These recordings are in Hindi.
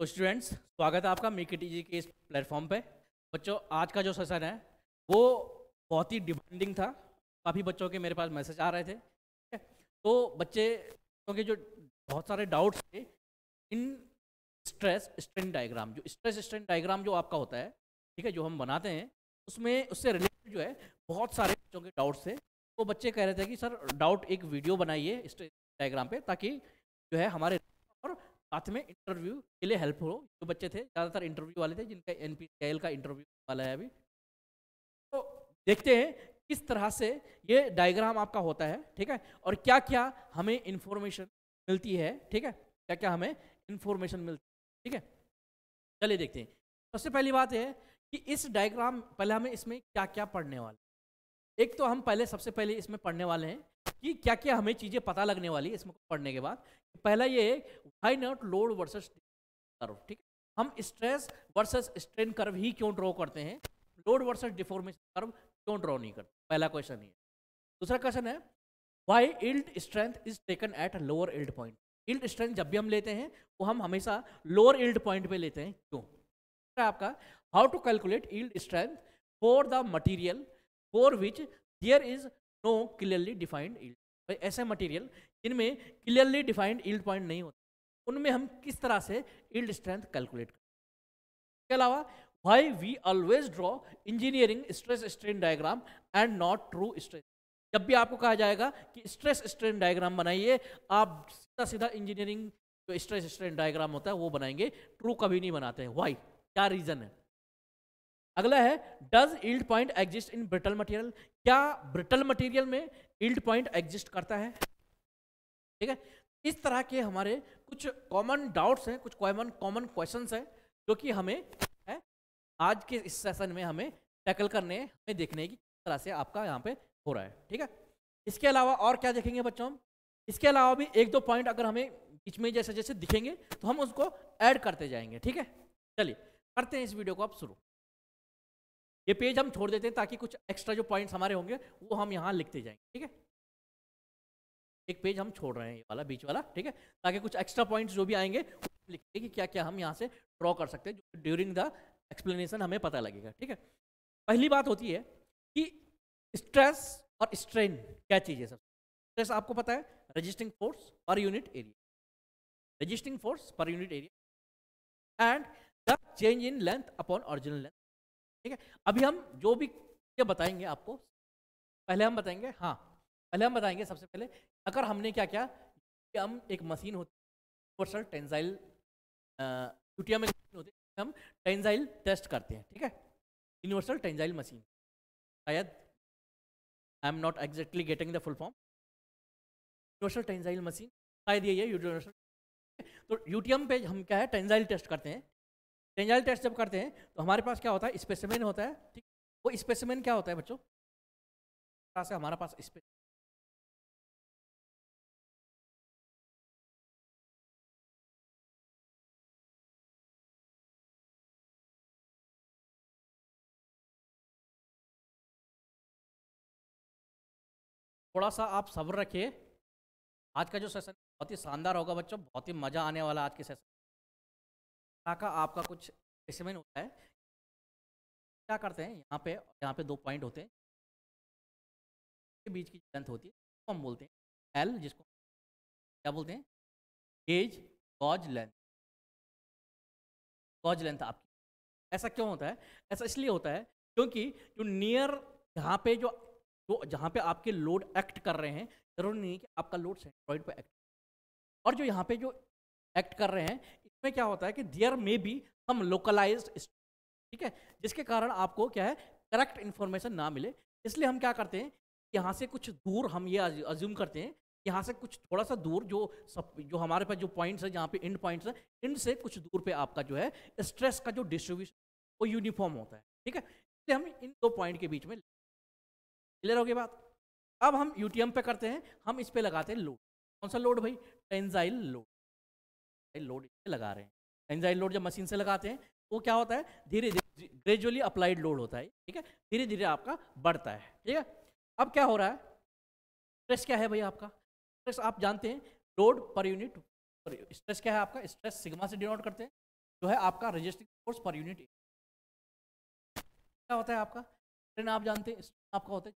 तो स्टूडेंट्स स्वागत है आपका मेक टी जी के इस प्लेटफॉर्म पे बच्चों आज का जो सेशन है वो बहुत ही डिमांडिंग था काफ़ी बच्चों के मेरे पास मैसेज आ रहे थे ठीक है तो बच्चे के जो बहुत सारे डाउट्स थे इन स्ट्रेस स्ट्रेन डायग्राम जो स्ट्रेस स्ट्रेन डायग्राम जो आपका होता है ठीक है जो हम बनाते हैं उसमें उससे रिलेटेड जो है बहुत सारे बच्चों के डाउट्स थे तो बच्चे कह रहे थे कि सर डाउट एक वीडियो बनाइए स्ट्रेस डायग्राम पर ताकि जो है हमारे साथ में इंटरव्यू के लिए हेल्प हो जो बच्चे थे ज़्यादातर इंटरव्यू वाले थे जिनका एन का इंटरव्यू वाला है अभी तो देखते हैं किस तरह से ये डायग्राम आपका होता है ठीक है और क्या क्या हमें इन्फॉर्मेशन मिलती है ठीक है क्या क्या हमें इन्फॉर्मेशन मिलती है ठीक है चलिए देखते हैं सबसे पहली बात है कि इस डायग्राम पहले हमें इसमें क्या क्या पढ़ने वाले एक तो हम पहले सबसे पहले इसमें पढ़ने वाले हैं कि क्या क्या हमें चीज़ें पता लगने वाली है इसमें पढ़ने के बाद पहला ये why not load versus curve ठीक है हम स्ट्रेस वर्सेस स्ट्रेन कर्व ही क्यों ड्रॉ करते हैं लोड वर्सेस डिफॉर्मेशन कर्व क्यों ड्रॉ नहीं करते पहला क्वेश्चन ये दूसरा क्वेश्चन है why yield strength is taken at lower yield point yield strength जब भी हम लेते हैं वो हम हमेशा लोअर इल्ड पॉइंट पे लेते हैं क्यों आपका how to calculate yield strength for the material for which there is no clearly defined yield भाई ऐसे मटेरियल जिनमें क्लियरली डिफाइंड ईल्ड पॉइंट नहीं होते उनमें हम किस तरह से ईल्ड स्ट्रेंथ कैलकुलेट करते इसके अलावा why we always draw engineering stress strain diagram and not true stress जब भी आपको कहा जाएगा कि स्ट्रेस स्ट्रेन डायग्राम बनाइए आप सीधा सीधा इंजीनियरिंग जो स्ट्रेस स्ट्रेन डायग्राम होता है वो बनाएंगे ट्रू कभी नहीं बनाते हैं वाई क्या रीज़न है अगला है does yield point exist in brittle material क्या ब्रिटल मटेरियल में इल्ड पॉइंट एग्जिस्ट करता है ठीक है इस तरह के हमारे कुछ कॉमन डाउट्स हैं कुछ कॉमन कॉमन क्वेश्चन हैं जो कि हमें है आज के इस सेशन में हमें टैकल करने हमें देखने की किस तरह से आपका यहाँ पे हो रहा है ठीक है इसके अलावा और क्या देखेंगे बच्चों हम इसके अलावा भी एक दो पॉइंट अगर हमें बीच में जैसे जैसे दिखेंगे तो हम उसको ऐड करते जाएंगे ठीक है चलिए करते हैं इस वीडियो को आप शुरू ये पेज हम छोड़ देते हैं ताकि कुछ एक्स्ट्रा जो पॉइंट्स हमारे होंगे वो हम यहाँ लिखते जाएंगे ठीक है एक पेज हम छोड़ रहे हैं ये वाला बीच वाला ठीक है ताकि कुछ एक्स्ट्रा पॉइंट्स जो भी आएंगे लिखते कि क्या क्या हम यहाँ से ड्रॉ कर सकते हैं ड्यूरिंग द एक्सप्लेनेशन हमें पता लगेगा ठीक है पहली बात होती है कि स्ट्रेस और स्ट्रेन क्या चीज़ है सर स्ट्रेस आपको पता है resisting force per unit area resisting force per unit area and the change in length upon original length ठीक है अभी हम जो भी ये बताएंगे आपको पहले हम बताएंगे हाँ पहले हम बताएंगे सबसे पहले अगर हमने क्या क्या हम एक मशीन होती यूनिवर्सल टेंजाइल यूटीएम होती है हम टेंजाइल टेस्ट करते हैं ठीक है यूनिवर्सल टेंजाइल मशीन शायद I am not exactly getting the full form universal tensile machine शायद यही है यूनिवर्सल तो यूटीएम पे हम क्या है टेंजाइल टेस्ट करते हैं टेंजाइल टेस्ट जब करते हैं तो हमारे पास क्या होता है स्पेसिमेन होता है ठीक वो स्पेसिमेन क्या होता है बच्चों से हमारे पास स्पेस थोड़ा सा आप सब्र रखिए आज का जो सेशन बहुत ही शानदार होगा बच्चों बहुत ही मज़ा आने वाला आज के सेशन का आपका कुछ स्पेसिमेंट होता है क्या करते हैं यहाँ पे यहाँ पे दो पॉइंट होते हैं के बीच की लेंथ होती है तो हम बोलते हैं एल जिसको क्या बोलते हैं gauge gauge length gauge length आपकी ऐसा क्यों होता है ऐसा इसलिए होता है क्योंकि जो नियर यहाँ पे जो जो तो जहाँ पे आपके लोड एक्ट कर रहे हैं जरूरी नहीं कि आपका लोड सेंट्रॉइड पर एक्ट और जो यहाँ पे जो एक्ट कर रहे हैं इसमें क्या होता है कि there may be some localize ठीक है जिसके कारण आपको क्या है करेक्ट इन्फॉर्मेशन ना मिले इसलिए हम क्या करते हैं यहाँ से कुछ दूर हम ये अज्यूम करते हैं यहाँ से कुछ थोड़ा सा दूर जो सब जो हमारे पास जो पॉइंट्स है जहाँ पे इंड पॉइंट्स है इंड से कुछ दूर पे आपका जो है स्ट्रेस का जो डिस्ट्रीब्यूशन वो यूनिफॉर्म होता है ठीक है इसलिए हम इन दो पॉइंट के बीच में क्लियर हो गई बात अब हम यूटीएम पे करते हैं हम इस पे लगाते हैं लोड कौन सा लोड भाई टेंजाइल लोड लोड इस पे लगा रहे हैं टेंजाइल लोड जब मशीन से लगाते हैं वो तो क्या होता है धीरे धीरे ग्रेजुअली अप्लाइड लोड होता है ठीक है धीरे धीरे आपका बढ़ता है ठीक है अब क्या हो रहा है स्ट्रेस क्या है भाई आपका स्ट्रेस आप जानते हैं लोड पर यूनिट स्ट्रेस क्या है आपका स्ट्रेस सिग्मा से डिनोट करते हैं जो है आपका रजिस्टिंग फोर्स पर यूनिट क्या होता है आपका स्ट्रेन आप जानते हैं आपका होता है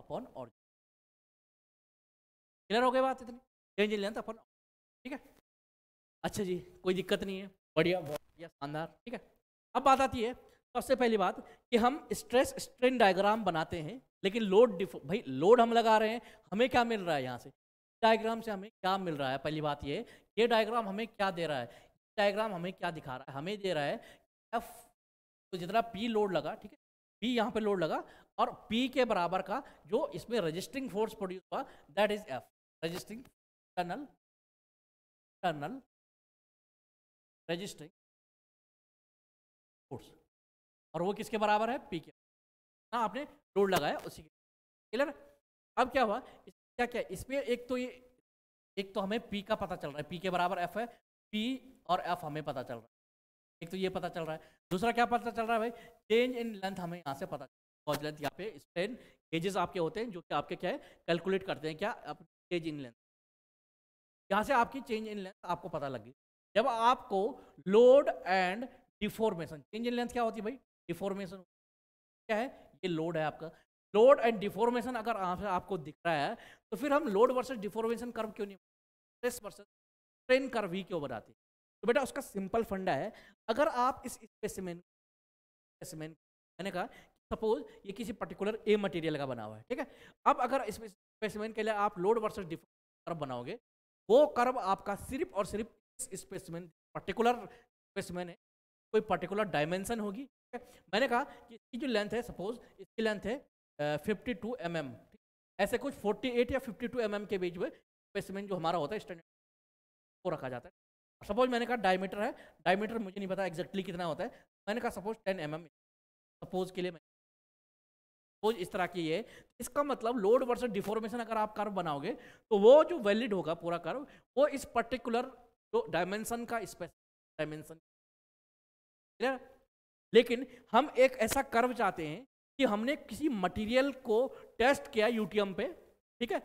अपॉन और क्लियर हो गई बात इतनी चेंज इन लेंथ अपन ठीक है अच्छा जी कोई दिक्कत नहीं है बढ़िया बढ़िया शानदार ठीक है अब बात आती है सबसे तो पहली बात कि हम स्ट्रेस स्ट्रेन डायग्राम बनाते हैं लेकिन लोड भाई लोड हम लगा रहे हैं हमें क्या मिल रहा है यहाँ से डायग्राम से हमें क्या मिल रहा है पहली बात ये ये डायग्राम हमें क्या दे रहा है डायग्राम हमें क्या दिखा रहा है हमें दे रहा है एफ तो जितना पी लोड लगा ठीक है पी यहाँ पे लोड लगा और पी के बराबर का जो इसमें रजिस्टरिंग फोर्स प्रोड्यूस हुआ that is F registering tunnel tunnel registering force और वो किसके बराबर है पी के ना हाँ, आपने लोड लगाया उसी के क्लियर अब क्या हुआ क्या क्या इसमें एक तो ये एक तो हमें पी का पता चल रहा है पी के बराबर एफ है पी और एफ हमें पता चल रहा है एक तो ये पता चल रहा है दूसरा क्या पता चल रहा है भाई चेंज इन लेंथ हमें यहाँ से पता चल कॉज लेंथ यहाँ पे स्ट्रेन गेजेस आपके होते हैं जो कि आपके क्या है कैलकुलेट करते हैं क्या आप चेंज इन लेंथ यहाँ से आपकी चेंज इन लेंथ आपको पता लगी जब आपको load and deformation change in length क्या होती है भाई डिफॉर्मेशन क्या है ये लोड है आपका लोड एंड डिफॉर्मेशन अगर आपको दिख रहा है तो फिर हम लोड वर्सेस डिफॉर्मेशन कर्व क्यों नहीं स्ट्रेस वर्सेस स्ट्रेन कर्व ही क्यों बनाते हैं तो बेटा उसका सिंपल फंडा है अगर आप इस स्पेसिमेन स्पेसिमेन मैंने कहा सपोज ये किसी पर्टिकुलर ए मटेरियल का बना हुआ है ठीक है अब अगर स्पेसिमेन के लिए आप लोड वर्सेस डिफ कर्व बनाओगे वो कर्व आपका सिर्फ और सिर्फ स्पेसिमेन पर्टिकुलर स्पेसिमेन है कोई पर्टिकुलर डायमेंशन होगी ठीक है मैंने कहा कि इसकी जो लेंथ है सपोज इसकी लेंथ है फिफ्टी टू एम एम ऐसे कुछ फोर्टी एट या फिफ्टी टू एम एम के बीच में स्पेसिमेन जो हमारा होता है स्टैंडर्ड वो रखा जाता है सपोज मैंने कहा डायमीटर है डायमीटर मुझे नहीं पता एग्जैक्टली कितना होता है मैंने कहा suppose ten M M suppose के लिए मैंने वो इस तरह की है इसका मतलब लोड वर्सेस डिफॉर्मेशन अगर आप कर्व बनाओगे तो वो जो वैलिड होगा पूरा कर्व वो इस पर्टिकुलर जो डायमेंशन का डायमेंशन लेकिन हम एक ऐसा कर्व चाहते हैं कि हमने किसी मटेरियल को टेस्ट किया यूटीएम पे ठीक है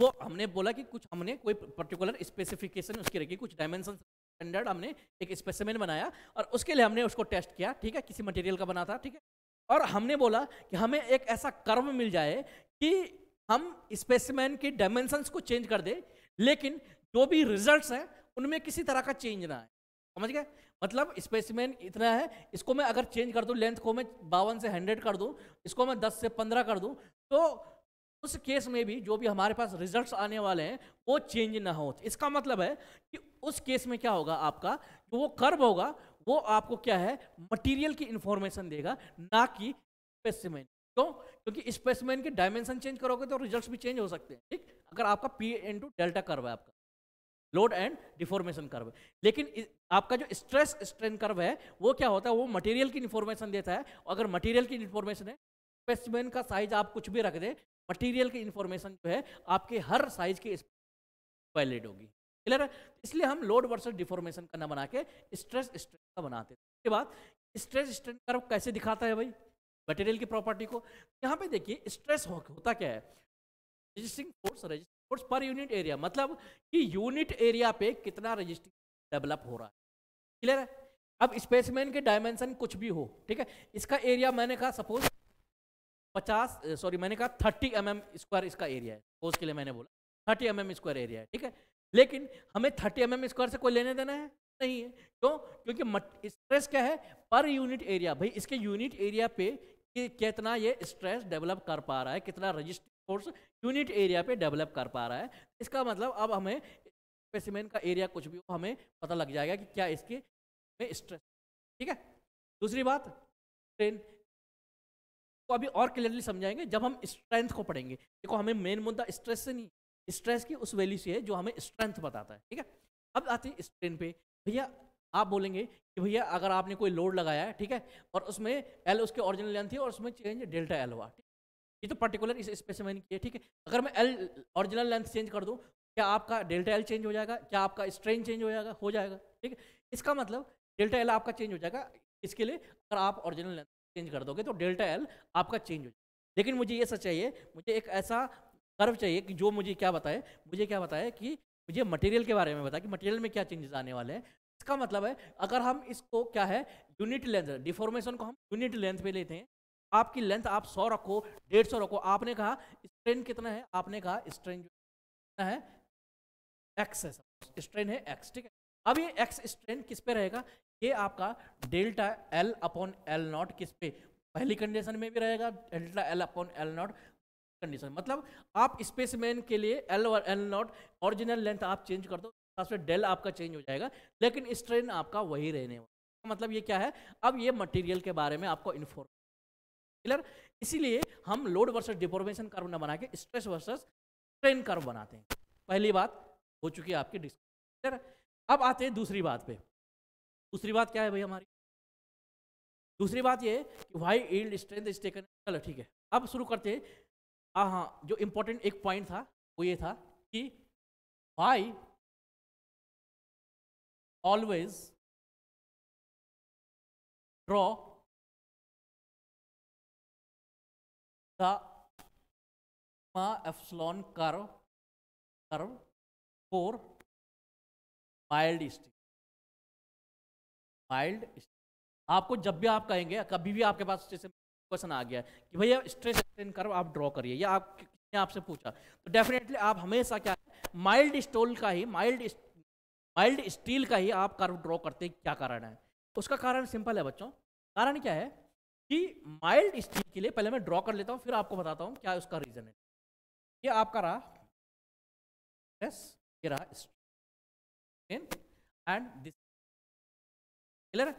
वो हमने बोला कि कुछ हमने कोई पर्टिकुलर स्पेसिफिकेशन उसकी रखी कुछ डायमेंशन स्टैंडर्ड हमने एक स्पेसिमेन बनाया और उसके लिए हमने उसको टेस्ट किया ठीक है किसी मटेरियल का बना था ठीक है और हमने बोला कि हमें एक ऐसा कर्म मिल जाए कि हम स्पेसिमैन के डायमेंशंस को चेंज कर दे लेकिन जो भी रिजल्ट्स हैं उनमें किसी तरह का चेंज ना आए समझ गए मतलब स्पेसिमैन इतना है इसको मैं अगर चेंज कर दूँ लेंथ को मैं बावन से हंड्रेड कर दूँ इसको मैं दस से पंद्रह कर दूँ तो उस केस में भी जो भी हमारे पास रिजल्ट्स आने वाले हैं वो चेंज ना हो इसका मतलब है कि उस केस में क्या होगा आपका जो वो कर्व होगा वो आपको क्या है मटेरियल की इंफॉर्मेशन देगा ना कि स्पेसिमेन क्यों क्योंकि स्पेसिमेन के डायमेंशन चेंज करोगे तो रिजल्ट्स भी चेंज हो सकते हैं ठीक अगर आपका P N to delta curve है आपका लोड एंड डिफॉर्मेशन कर्व लेकिन आपका जो स्ट्रेस स्ट्रेन कर्व है वो क्या होता है वो मटेरियल की इन्फॉर्मेशन देता है अगर मटेरियल की इन्फॉर्मेशन है स्पेसिमेन का साइज आप कुछ भी रख दें मटेरियल की इन्फॉर्मेशन जो है आपके हर साइज की वैलिड होगी क्लियर है इसलिए हम लोड वर्सेस डिफॉर्मेशन का ना बना के स्ट्रेस स्ट्रेन का बनाते हैं उसके बाद स्ट्रेस स्ट्रेन कर्व कैसे दिखाता है भाई मटेरियल की प्रॉपर्टी को यहाँ पे देखिए स्ट्रेस हो, होता क्या है resisting force resisting force per unit area मतलब कि यूनिट एरिया पे कितना रजिस्टिंग डेवलप हो रहा है क्लियर है अब स्पेसमैन के डायमेंशन कुछ भी हो ठीक है इसका एरिया मैंने कहा सपोज 50 सॉरी मैंने कहा 30 एम एम स्क्वायर इसका एरिया है सपोज के लिए मैंने बोला 30 एम एम स्क्वायर एरिया है ठीक है लेकिन हमें थर्टी एम एम स्क्वायर से कोई लेने देना है नहीं है क्यों क्योंकि स्ट्रेस क्या है पर यूनिट एरिया भाई इसके यूनिट एरिया पे कि कितना ये स्ट्रेस डेवलप कर पा रहा है कितना रजिस्टिव फोर्स यूनिट एरिया पे डेवलप कर पा रहा है इसका मतलब अब हमें स्पेसिमेन का एरिया कुछ भी हो हमें पता लग जाएगा कि क्या इसके में स्ट्रेस ठीक है दूसरी बात ट्रेन को अभी और क्लियरली समझाएंगे जब हम स्ट्रेंथ को पढ़ेंगे देखो हमें मेन मुद्दा स्ट्रेस से नहीं स्ट्रेस की उस वैल्यू से है जो हमें स्ट्रेंथ बताता है ठीक है अब आते हैं स्ट्रेन पे भैया आप बोलेंगे कि भैया अगर आपने कोई लोड लगाया है ठीक है और उसमें एल उसके ओरिजिनल लेंथ थी और उसमें चेंज डेल्टा एल हुआ ठीक ये तो पर्टिकुलर इस स्पेसिमेन की है ठीक है अगर मैं एल ओरिजिनल लेंथ चेंज कर दूँ क्या आपका डेल्टा एल चेंज हो जाएगा क्या आपका स्ट्रेन चेंज हो जाएगा हो जाएगा ठीक है इसका मतलब डेल्टा एल आपका चेंज हो जाएगा इसके लिए अगर आप ओरिजिनल लेंथ चेंज कर दोगे तो डेल्टा एल आपका चेंज हो जाएगा लेकिन मुझे ये सच चाहिए मुझे एक ऐसा कर्व चाहिए कि जो मुझे क्या बताए मुझे क्या बताए कि मुझे मटेरियल के बारे में बताया कि मटेरियल में क्या चेंजेस आने वाले हैं इसका मतलब है अगर हम इसको क्या है यूनिट लेंथ डिफॉर्मेशन को हम यूनिट लेंथ पे लेते हैं आपकी लेंथ आप सौ रखो डेढ़ सौ रखो आपने कहा स्ट्रेन कितना है आपने कहा स्ट्रेन जो है एक्स है स्ट्रेन है एक्स ठीक है अब ये एक्स स्ट्रेन किस पे रहेगा ये आपका delta L upon L naught किस पे पहली कंडीशन में भी रहेगा delta L upon L naught condition मतलब आप स्पेसमैन के लिए एल और एल नॉट ओरिजिनल लेंथ आप चेंज कर दो से डेल आपका चेंज हो जाएगा लेकिन स्ट्रेन आपका वही रहने वाला मतलब ये क्या है अब ये मटेरियल के बारे में आपको इन्फॉर्म क्लियर इसीलिए हम लोड वर्सेस डिफॉर्मेशन कर्व ना बना के स्ट्रेस वर्सेस स्ट्रेन कर्व बनाते हैं पहली बात हो चुकी है आपकी क्लियर अब आते हैं दूसरी बात पे दूसरी बात क्या है भाई हमारी दूसरी बात ये कि why yield strength is taken चलो ठीक है अब शुरू करते हैं हाँ हाँ जो इम्पोर्टेंट एक पॉइंट था वो ये था कि why always draw the epsilon curve curve for mild state mild steel आपको जब भी आप कहेंगे कभी भी आपके पास स्टेशन क्वेश्चन आ गया कि भैया स्ट्रेस स्ट्रेन कर्व आप ड्रॉ करिए या आप ने आपसे पूछा तो डेफिनेटली आप हमेशा क्या माइल्ड स्टोल का ही माइल्ड माइल्ड स्टील का ही आप कर्व ड्रॉ करते हैं क्या कारण है उसका कारण सिंपल है बच्चों कारण क्या है कि माइल्ड स्टील के लिए पहले मैं ड्रॉ कर लेता हूँ फिर आपको बताता हूँ क्या उसका रीज़न है ये आपका रहा यस ये रहा एंड दिस क्लियर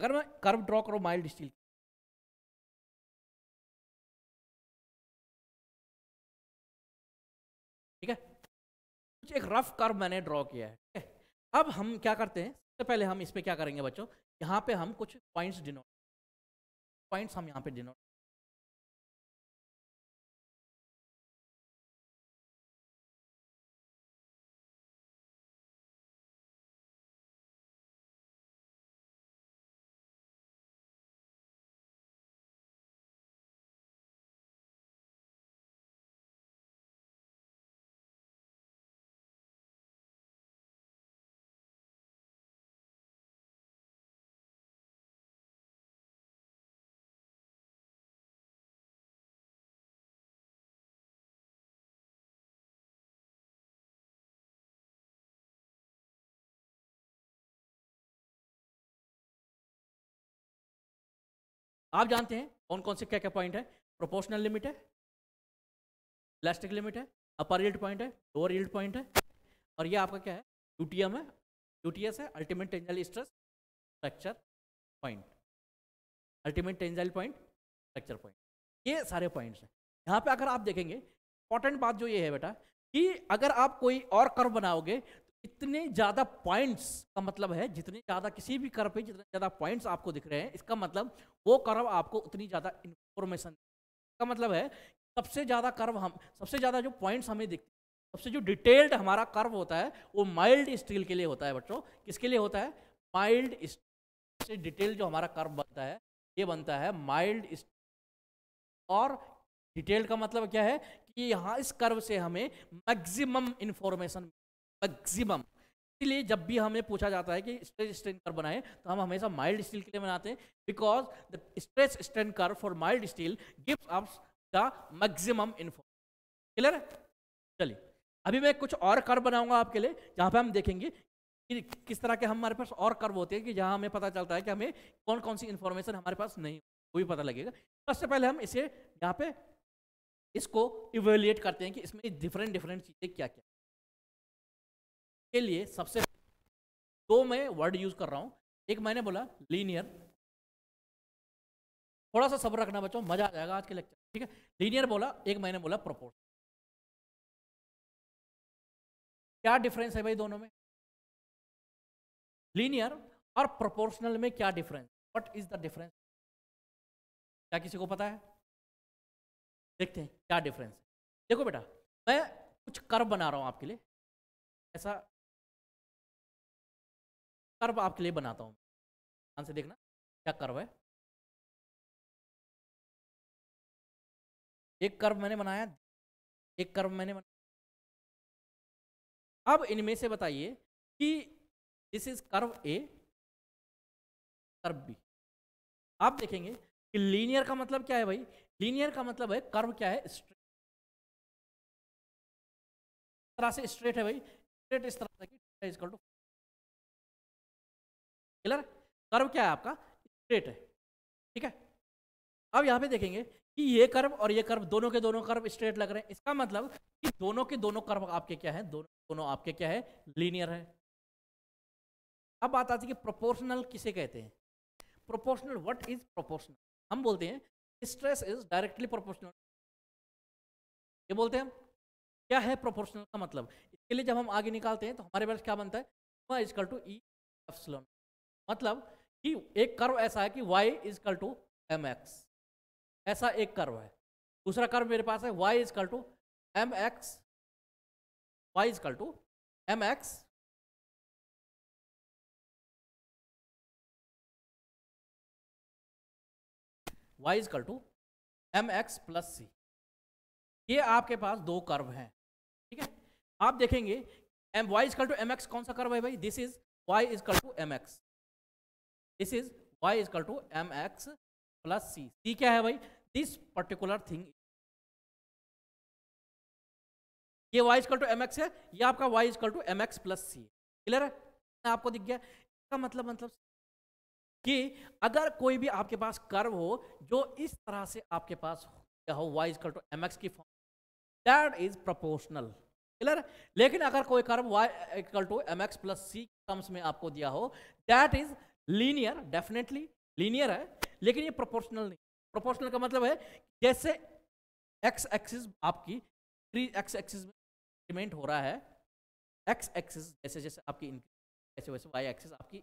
अगर मैं कर्व ड्रॉ करूँ माइल्ड स्टील कुछ एक रफ कर मैंने ड्रॉ किया है अब हम क्या करते हैं सबसे पहले हम इस पर क्या करेंगे बच्चों यहाँ पे हम कुछ पॉइंट्स डिनोट पॉइंट्स हम यहाँ पे डिनोट आप जानते हैं कौन कौन से क्या क्या पॉइंट है प्रोपोर्शनल लिमिट है इलास्टिक लिमिट है अपर यील्ड पॉइंट है लोअर यील्ड पॉइंट है और ये आपका क्या है यूटीएम है यूटीएस है ultimate tensile stress structure point ultimate tensile point structure point ये सारे पॉइंट्स हैं यहाँ पे अगर आप देखेंगे इंपॉर्टेंट बात जो ये है बेटा कि अगर आप कोई और कर्व बनाओगे इतने ज़्यादा पॉइंट्स का मतलब है जितने ज़्यादा किसी भी कर्व पे जितने ज़्यादा पॉइंट्स आपको दिख रहे हैं इसका मतलब वो कर्व आपको उतनी ज़्यादा इन्फॉर्मेशन का मतलब है सबसे ज़्यादा कर्व हम सबसे ज़्यादा जो पॉइंट्स हमें दिखते हैं सबसे जो डिटेल्ड हमारा कर्व होता है वो माइल्ड स्टील के लिए होता है बच्चों किसके लिए होता है माइल्ड स्टील सबसे डिटेल जो हमारा कर्व बनता है ये बनता है माइल्ड स्टील और डिटेल का मतलब क्या है कि यहाँ इस कर्व से हमें मैक्सिमम इन्फॉर्मेशन मैक्सिमम इसलिए जब भी हमें पूछा जाता है कि स्ट्रेस स्ट्रेन कर बनाएं तो हम हमेशा माइल्ड स्टील के लिए बनाते हैं because the stress strain curve for mild steel gives us the maximum information clear है चलिए अभी मैं कुछ और कर बनाऊंगा आपके लिए जहाँ पे हम देखेंगे कि किस तरह के हमारे पास और कर्व होते हैं कि जहाँ हमें पता चलता है कि हमें कौन कौन सी इन्फॉर्मेशन हमारे पास नहीं वो भी पता लगेगा सबसे पहले हम इसे यहाँ पे इसको इवेल्युएट करते हैं कि इसमें डिफरेंट डिफरेंट चीज़ें क्या क्या के लिए सबसे दो मैं वर्ड यूज कर रहा हूं एक मैंने बोला लीनियर थोड़ा सा सब्र रखना बच्चों मजा आ जाएगा आज के लेक्चर ठीक है लीनियर बोला एक मैंने बोला प्रोपोर्शन क्या डिफरेंस है भाई दोनों में लीनियर और प्रोपोर्शनल में क्या difference what is the difference क्या किसी को पता है देखते हैं क्या डिफरेंस देखो बेटा मैं कुछ कर्व बना रहा हूं आपके लिए ऐसा कर्व आपके लिए बनाता हूँ ध्यान से देखना क्या कर्व है एक कर्व मैंने बनाया एक कर्व मैंने बनाया अब इनमें से बताइए कि this is curve A curve B आप देखेंगे कि लीनियर का मतलब क्या है भाई लीनियर का मतलब है कर्व क्या है स्ट्रेट तरह से स्ट्रेट है भाई स्ट्रेट इस तरह से क्लियर कर्व क्या है आपका स्ट्रेट है ठीक है अब यहाँ पे देखेंगे कि ये कर्व और ये कर्व दोनों के दोनों कर्व स्ट्रेट लग रहे हैं इसका मतलब कि दोनों के दोनों कर्व आपके क्या है दोनों दोनों आपके क्या है लीनियर है अब बात आती है कि प्रोपोर्शनल किसे कहते हैं प्रोपोर्शनल व्हाट इज प्रोपोर्शनल हम बोलते हैं स्ट्रेस इज डायरेक्टली प्रोपोर्शनल ये बोलते हैं क्या है प्रोपोर्शनल का मतलब इसके लिए जब हम आगे निकालते हैं तो हमारे पास क्या बनता है is equal to E epsilon मतलब कि एक कर्व ऐसा है कि y equal to M X ऐसा एक कर्व है दूसरा कर्व मेरे पास है y equal to M X Y equal to M X Y equal to M X plus C ये आपके पास दो कर्व हैं ठीक है आप देखेंगे M Y equal to M X कौन सा कर्व है भाई this is Y equal to M X this is Y equal to M X plus C C क्या है भाई दिस पर्टिकुलर थिंग ये Y equal to M X है ये आपका Y equal to M X plus C clear है आपको दिख गया इसका मतलब मतलब कि अगर कोई भी आपके पास कर्व हो जो इस तरह से आपके पास हो Y equal to M X की form that is proportional clear लेकिन अगर कोई curve y equal to M X plus C terms में आपको दिया हो that is linear definitely linear है लेकिन ये प्रोपोर्शनल नहीं प्रोपोर्शनल का मतलब है जैसे एक्स एक्सिस आपकी एक्स एक्सिस में इंक्रीमेंट हो रहा है एक्स एक्सिस जैसे जैसे आपकी वैसे वैसे वाई एक्सिस आपकी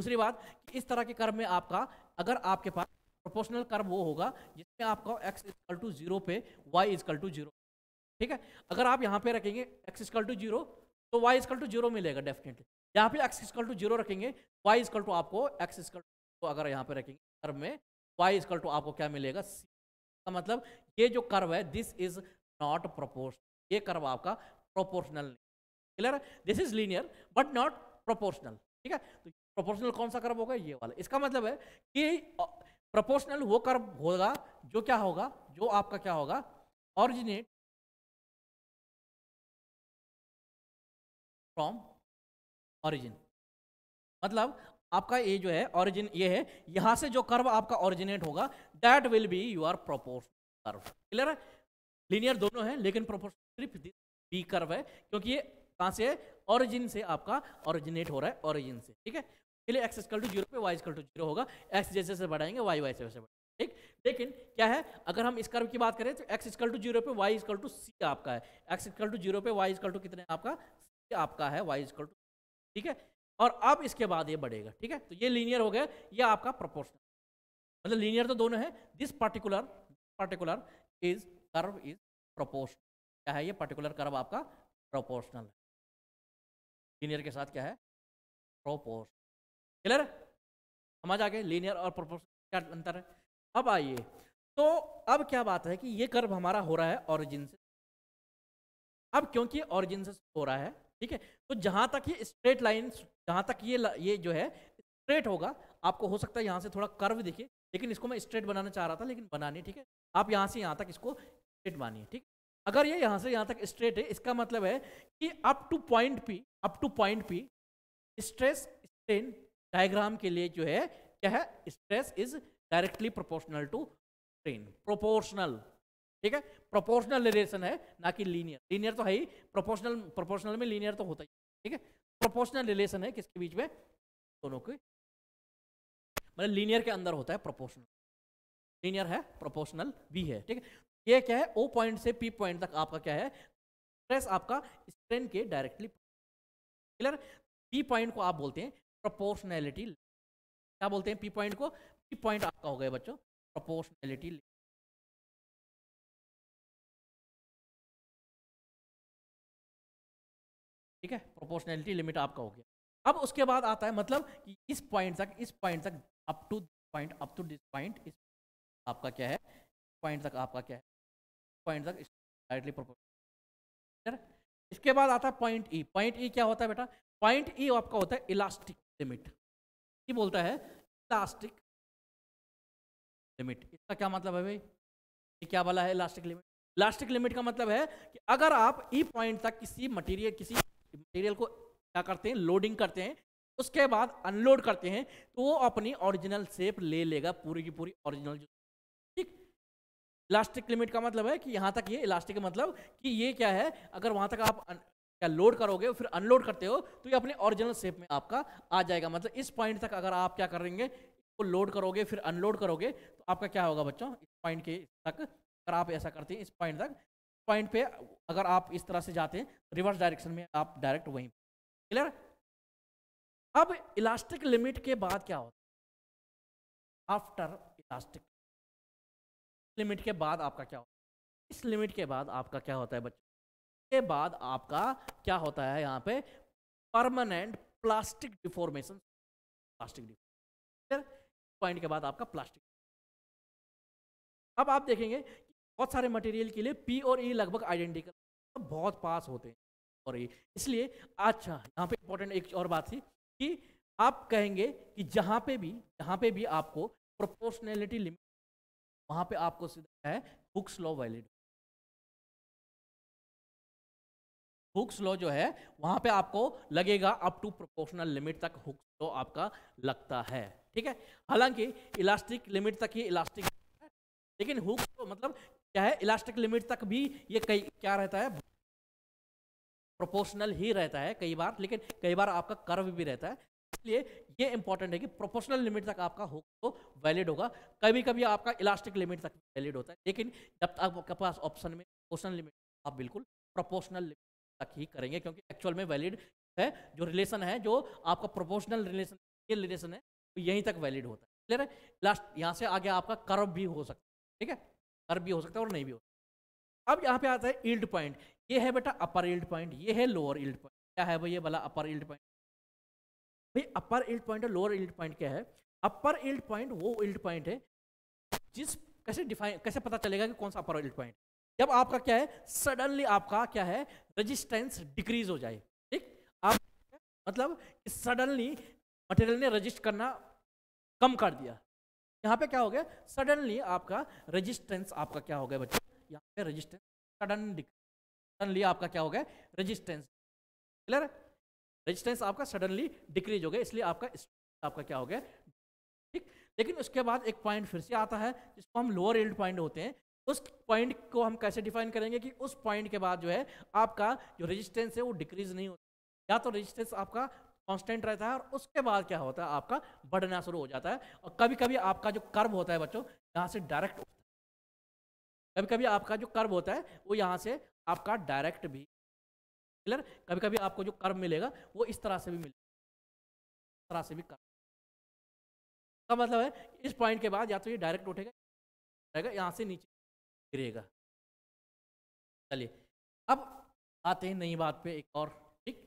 दूसरी बात कि इस तरह के कर्व में आपका अगर आपके पास प्रोपोर्शनल कर्व वो होगा जिसमें आपका एक्स इजकल टू जीरो पे वाई इजकल टू जीरो ठीक है अगर आप यहाँ पे रखेंगे एक्स इजकल टू जीरो तो वाई इजकल टू जीरो मिलेगा डेफिनेटली यहाँ पे एक्स इक्वल टू जीरो रखेंगे वाई इक्वल टू आपको एक्स इक्वल टू अगर यहाँ पे रखेंगे कर्व में वाई इक्वल टू आपको क्या मिलेगा सी का मतलब ये जो कर्व है दिस इज नॉट प्रोपोर्शनल ये कर्व आपका proportional clear this is linear but not proportional ठीक है तो प्रोपोर्शनल कौन सा कर्व होगा ये वाला इसका मतलब है कि प्रोपोर्शनल वो कर्व होगा जो क्या होगा जो आपका क्या होगा ऑरिजिनेट फ्रॉम ऑरिजिन मतलब आपका ये जो है ऑरिजिन ये है यहां से जो कर्व आपका ऑरिजिनेट होगा that will be your proportion curve clear है लीनियर दोनों है लेकिन प्रोपोर्शन सिर्फ बी कर्व है क्योंकि ये कहां से है ऑरिजिन से आपका ऑरिजिनेट हो रहा है ऑरिजिन से ठीक है चलिए एक्स इजकल टू जीरो पे वाई इजकल टू जीरो होगा एक्स जैसे जैसे बढ़ाएंगे वाई वाई से वैसे बढ़ाएंगे ठीक लेकिन क्या है अगर हम इस कर्व की बात करें तो एक्स इजकल टू जीरो पे वाई इजकल टू सी आपका है एक्स इजकल टू जीरो पे वाई इजकल टू कितने आपका सी आपका है वाई इजकल टू ठीक है और अब इसके बाद ये बढ़ेगा ठीक है तो ये लीनियर हो गया ये आपका प्रोपोर्शनल मतलब लीनियर तो दोनों है this particular particular is curve is proportional क्या है ये पर्टिकुलर कर्व आपका प्रोपोर्शनल है लीनियर के साथ क्या है प्रोपोर्शनल क्लियर समझ आ गए लीनियर और प्रोपोर्शनल क्या अंतर है अब आइए तो अब क्या बात है कि ये कर्व हमारा हो रहा है ऑरिजिन से अब क्योंकि ऑरिजिन से हो रहा है ठीक है तो जहां तक ये स्ट्रेट लाइन जहां तक ये ये जो है स्ट्रेट होगा आपको हो सकता है यहाँ से थोड़ा कर्व दिखे लेकिन इसको मैं स्ट्रेट बनाना चाह रहा था लेकिन बना नहीं ठीक है आप यहाँ से यहाँ तक इसको स्ट्रेट मानिए ठीक अगर ये यहाँ से यहाँ तक स्ट्रेट है इसका मतलब है कि up to point P up to point P stress strain diagram के लिए जो है क्या है stress is directly proportional to strain proportional ठीक है प्रोपोर्शनल रिलेशन है ना कि लीनियर लीनियर तो है ही प्रोपोर्शनल प्रोपोर्शनल में लीनियर तो होता ही ठीक है प्रोपोर्शनल रिलेशन है किसके बीच में दोनों के मतलब लीनियर के अंदर होता है प्रोपोर्शनल लीनियर है प्रोपोर्शनल भी है ठीक है ये क्या है ओ पॉइंट से पी पॉइंट तक आपका क्या है स्ट्रेस आपका स्ट्रेन के डायरेक्टली क्लियर पी पॉइंट को आप बोलते हैं प्रोपोर्शनैलिटी क्या बोलते हैं पी पॉइंट को पी पॉइंट आपका हो गया बच्चों प्रोपोर्शनैलिटी ठीक है प्रोपोर्शनैलिटी लिमिट आपका हो गया अब उसके बाद आता है मतलब कि इस पॉइंट तक इस पॉइंट तक up to point up to this point इस आपका क्या है पॉइंट तक आपका क्या है पॉइंट तक डायरेक्टली प्रोपोर्शनल इसके बाद आता है पॉइंट ई पॉइंट ई क्या होता है बेटा पॉइंट ई e आपका होता है इलास्टिक लिमिट ये बोलता है इलास्टिक लिमिट इसका क्या मतलब है भाई ये e क्या वाला है इलास्टिक लिमिट इलास्टिक लिमिट का मतलब है कि अगर आप ई e पॉइंट तक किसी मटेरियल किसी मटेरियल को क्या करते हैं लोडिंग करते हैं उसके बाद अनलोड करते हैं तो वो अपनी ओरिजिनल सेप ले लेगा पूरी की पूरी ओरिजिनल ठीक इलास्टिक लिमिट का मतलब है कि यहाँ तक ये इलास्टिक मतलब कि ये क्या है अगर वहाँ तक आप क्या लोड करोगे फिर अनलोड करते हो तो ये अपने ओरिजिनल सेप में आपका आ जाएगा मतलब इस पॉइंट तक अगर आप क्या करेंगे इसको लोड करोगे फिर अनलोड करोगे तो आपका क्या होगा बच्चों इस पॉइंट के तक अगर आप ऐसा करते हैं इस पॉइंट तक पॉइंट पे अगर आप इस तरह से जाते हैं रिवर्स डायरेक्शन में आप डायरेक्ट वहीं क्लियर अब इलास्टिक लिमिट के बाद क्या होता है आफ्टर इलास्टिक लिमिट के बाद आपका क्या होता है इस लिमिट के बाद आपका क्या होता है बच्चों के बाद आपका क्या होता है यहाँ पे permanent plastic deformation plastic deformation point के बाद आपका प्लास्टिक अब आप देखेंगे बहुत सारे मटेरियल के लिए पी और ई e लगभग आइडेंटिकल मतलब बहुत पास होते हैं और ये e। इसलिए अच्छा यहाँ पे इम्पोर्टेंट एक और बात थी कि आप कहेंगे कि जहाँ पे भी जहाँ पे भी आपको प्रोपोर्शनैलिटी लिमिट वहाँ पे आपको सीधा है Hooke's law valid Hooke's law जो है वहाँ पे आपको लगेगा अप टू प्रोपोर्शनल लिमिट तक हुक्स लॉ आपका लगता है ठीक है हालांकि इलास्टिक लिमिट तक ही इलास्टिक लेकिन हुक्स लॉ मतलब क्या है इलास्टिक लिमिट तक भी ये कई क्या रहता है प्रोपोर्शनल ही रहता है कई बार लेकिन कई बार आपका कर्व भी रहता है इसलिए ये इंपॉर्टेंट है कि प्रोपोर्शनल लिमिट तक आपका हो तो वैलिड होगा कभी कभी आपका इलास्टिक लिमिट तक वैलिड होता है लेकिन जब तक आपके पास ऑप्शन में प्रोपोर्शनल लिमिट आप बिल्कुल प्रोपोर्शनल लिमिट तक ही करेंगे क्योंकि एक्चुअल में वैलिड है जो रिलेशन है जो आपका प्रोपोर्शनल रिलेशन ये रिलेशन है तो यहीं तक वैलिड होता है क्लियर है लास्ट यहाँ से आगे आपका कर्व भी हो सकता है ठीक है कर भी हो सकता है और नहीं भी हो सकता अब यहाँ पे आता है इल्ड पॉइंट ये है बेटा अपर इल्ड पॉइंट ये है लोअर इल्ड पॉइंट क्या है भाई ये वाला अपर इल्ड पॉइंट भाई अपर इल्ड पॉइंट और लोअर इल्ड पॉइंट क्या है अपर इल्ड पॉइंट वो इल्ड पॉइंट है जिस कैसे डिफाइन कैसे पता चलेगा कि कौन सा अपर इल्ड पॉइंट जब आपका क्या है सडनली आपका क्या है रजिस्टेंस डिक्रीज हो जाए ठीक आप मतलब सडनली मटेरियल ने रजिस्ट करना कम कर दिया यहाँ पे क्या हो गया सडनली आपका रेजिस्टेंस आपका क्या हो गया बच्चे यहाँ पे रेजिस्टेंस सडन सडनली आपका क्या हो गया रेजिस्टेंस क्लियर है रेजिस्टेंस आपका सडनली डिक्रीज हो गया इसलिए आपका आपका क्या हो गया ठीक लेकिन उसके बाद एक पॉइंट फिर से आता है जिसको हम लोअर एल्ड पॉइंट होते हैं उस पॉइंट को हम कैसे डिफाइन करेंगे कि उस पॉइंट के बाद जो है आपका जो रजिस्टेंस है वो डिक्रीज नहीं होता या तो रजिस्टेंस आपका कांस्टेंट रहता है और उसके बाद क्या होता है आपका बढ़ना शुरू हो जाता है और कभी कभी आपका जो कर्व होता है बच्चों यहाँ से डायरेक्ट कभी कभी आपका जो कर्व होता है वो यहाँ से आपका डायरेक्ट भी क्लियर कभी कभी आपको जो कर्व मिलेगा वो इस तरह से भी मिलेगा इस तरह से भी कर्व का मतलब है इस पॉइंट के बाद या तो ये डायरेक्ट उठेगा रहेगा यहाँ से नीचे गिरेगा चलिए अब आते हैं नई बात पे एक और ठीक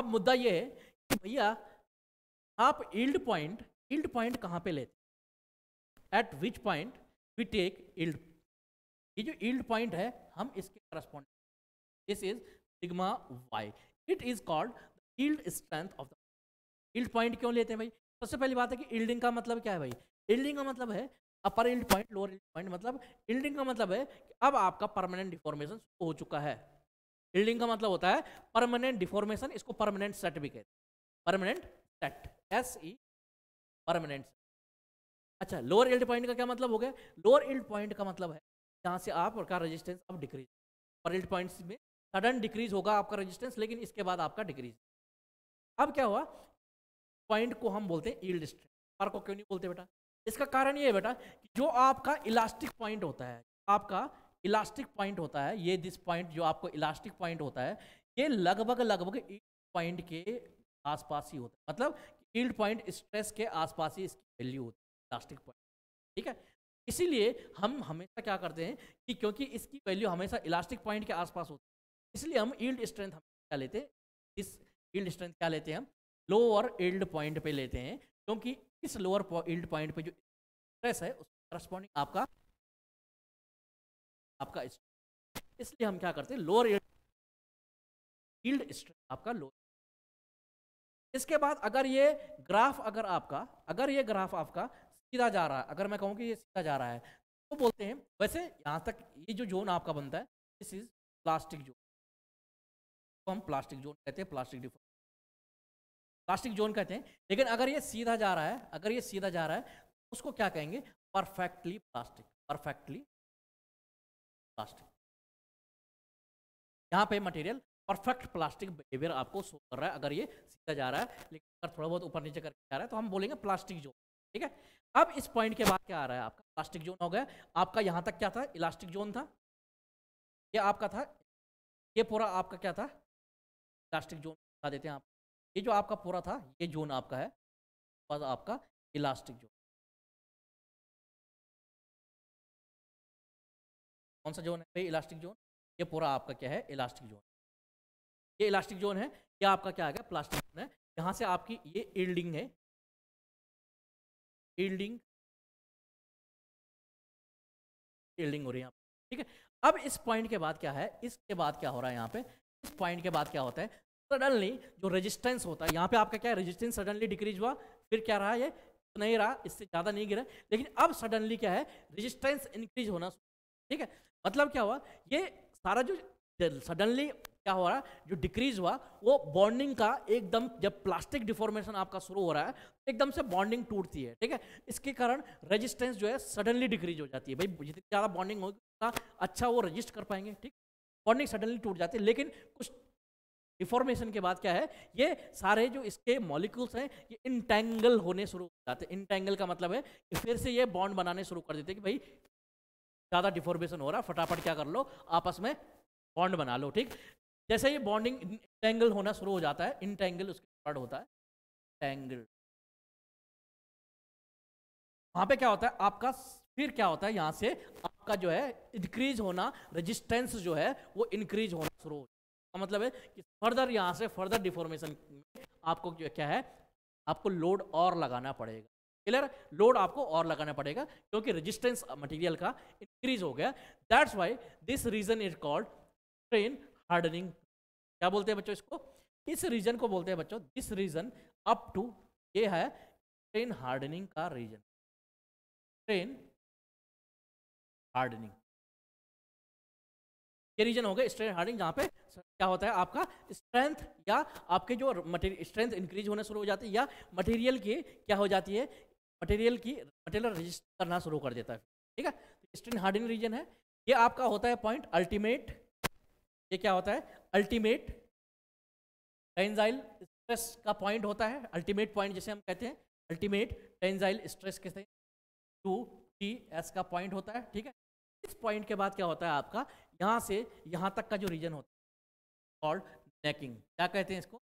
अब मुद्दा ये है भैया आप इल्ड पॉइंट इल्ड पॉइंट कहाँ पे लेते at which point we take yield ये जो इल्ड पॉइंट है हम इसके correspond this is sigma Y it is called yield strength of the yield point क्यों लेते हैं भाई सबसे पहली बात है कि इल्डिंग का मतलब क्या है भाई इल्डिंग का मतलब है upper yield point lower yield point मतलब इल्डिंग का मतलब है कि अब आपका परमानेंट डिफॉर्मेशन हो चुका है इल्डिंग का मतलब होता है परमानेंट डिफॉर्मेशन इसको परमानेंट सेट भी कहते हैं permanent set S E permanent अच्छा लोअर इल्ड पॉइंट का क्या मतलब हो गया लोअर इल्ड पॉइंट का मतलब है जहाँ से आप और का रेजिस्टेंस अब डिक्रीज पर इल्ड पॉइंट्स में सडन डिक्रीज होगा आपका रेजिस्टेंस लेकिन इसके बाद आपका डिक्रीज अब क्या हुआ पॉइंट को हम बोलते हैं ईल्ड स्ट्रेंथ पर को क्यों नहीं बोलते बेटा इसका कारण ये है बेटा कि जो आपका इलास्टिक पॉइंट होता है आपका इलास्टिक पॉइंट होता है ये दिस पॉइंट जो आपको इलास्टिक पॉइंट होता है ये लगभग लगभग पॉइंट के आसपास ही होता है मतलब यील्ड पॉइंट स्ट्रेस के आसपास ही इसकी वैल्यू होती है इलास्टिक पॉइंट ठीक है इसीलिए हम हमेशा क्या करते हैं कि क्योंकि इसकी वैल्यू हमेशा इलास्टिक पॉइंट के आसपास होती है इसलिए हम ईल्ड स्ट्रेंथ क्या लेते हैं इस ईल्ड स्ट्रेंथ क्या लेते हैं हम लोअर ईल्ड पॉइंट पे लेते हैं क्योंकि इस लोअर ईल्ड पॉइंट पे जो स्ट्रेस है उस करस्पॉन्डिंग आपका आपका इसलिए हम क्या करते हैं लोअर ईल्ड स्ट्रेंथ आपका लोअर इसके बाद अगर ये ग्राफ अगर आपका अगर ये ग्राफ आपका सीधा जा रहा है अगर मैं कहूँ कि ये सीधा जा रहा है तो बोलते हैं वैसे यहाँ तक ये जो जोन आपका बनता है दिस इज प्लास्टिक जोन तो हम प्लास्टिक जोन कहते हैं प्लास्टिक डिफॉल्ट प्लास्टिक जोन कहते हैं लेकिन अगर ये सीधा जा रहा है अगर ये सीधा जा रहा है तो उसको क्या कहेंगे परफेक्टली प्लास्टिक परफेक्टली प्लास्टिक यहाँ पे मटेरियल परफेक्ट प्लास्टिक बिहेवियर आपको शो कर रहा है अगर ये सीधा जा रहा है लेकिन अगर थोड़ा बहुत ऊपर नीचे करके जा रहा है तो हम बोलेंगे प्लास्टिक जोन ठीक है अब इस पॉइंट के बाद क्या आ रहा है आपका प्लास्टिक जोन हो गया आपका यहाँ तक क्या था इलास्टिक जोन था ये आपका था ये पूरा आपका क्या था इलास्टिक जोन बता देते हैं आप ये जो आपका पूरा था ये जोन आपका है बस आपका इलास्टिक जोन कौन सा जोन है भाई इलास्टिक जोन ये पूरा आपका क्या है इलास्टिक जोन ये इलास्टिक जोन है ये आपका क्या आ गया प्लास्टिक जोन है यहाँ से आपकी ये इल्डिंग है इल्डिंग इल्डिंग हो रही है यहाँ ठीक है अब इस पॉइंट के बाद क्या है इसके बाद क्या हो रहा है यहाँ पे इस पॉइंट के बाद क्या होता है सडनली जो रेजिस्टेंस होता है यहाँ पे आपका क्या है रेजिस्टेंस सडनली डिक्रीज हुआ फिर क्या रहा ये नहीं रहा इससे ज़्यादा नहीं गिरा लेकिन अब सडनली क्या है रेजिस्टेंस इंक्रीज होना ठीक है मतलब क्या हुआ ये सारा जो सडनली क्या हो रहा है जो डिक्रीज हुआ वो बॉन्डिंग का एकदम जब प्लास्टिक डिफॉर्मेशन आपका शुरू हो रहा है तो एकदम से बॉन्डिंग टूटती है ठीक है इसके कारण रेजिस्टेंस जो है सडनली डिक्रीज हो जाती है भाई जितनी ज़्यादा बॉन्डिंग होगी उतना अच्छा वो रजिस्ट कर पाएंगे ठीक बॉन्डिंग सडनली टूट जाती है लेकिन कुछ डिफॉर्मेशन के बाद क्या है ये सारे जो इसके मॉलिक्यूल्स हैं ये इंटेंगल होने शुरू हो जाते हैं इंटेंगल का मतलब है कि फिर से ये बॉन्ड बनाने शुरू कर देते हैं कि भाई ज़्यादा डिफॉर्मेशन हो रहा है फटाफट क्या कर लो आपस में बॉन्ड बना लो ठीक जैसे ये बॉन्डिंग इंटेंगल होना शुरू हो जाता है इंटेंगल उसके वर्ड होता है टेंगल वहां पे क्या होता है आपका फिर क्या होता है यहां से आपका जो है इंक्रीज होना रेजिस्टेंस जो है वो इंक्रीज होना शुरू हो जाता मतलब है कि फर्दर यहां से फर्दर डिफॉर्मेशन आपको क्या है आपको लोड और लगाना पड़ेगा क्लियर लोड आपको और लगाना पड़ेगा क्योंकि रेजिस्टेंस मटेरियल का इंक्रीज हो गया that's why this region is called strain hardening क्या बोलते हैं बच्चों इसको इस रीजन को बोलते हैं बच्चों दिस रीजन अप टू ये है ट्रेन हार्डनिंग का रीजन ट्रेन हार्डनिंग ये रीजन हो गया स्ट्रेन हार्डनिंग जहाँ पे क्या होता है आपका स्ट्रेंथ या आपके जो मटेरियल स्ट्रेंथ इंक्रीज होना शुरू हो जाती है या मटेरियल की क्या हो जाती है मटेरियल की मटेरियल रजिस्टर करना शुरू कर देता है ठीक है स्ट्रेन हार्डनिंग रीजन है ये आपका होता है पॉइंट अल्टीमेट ये क्या होता है अल्टीमेट टेंजाइल स्ट्रेस का पॉइंट होता है अल्टीमेट पॉइंट जिसे हम कहते हैं अल्टीमेट टेंजाइल स्ट्रेस कहते हैं टू टी एस का पॉइंट होता है ठीक है इस पॉइंट के बाद क्या होता है आपका यहाँ से यहाँ तक का जो रीजन होता है कॉल्ड नेकिंग क्या कहते हैं इसको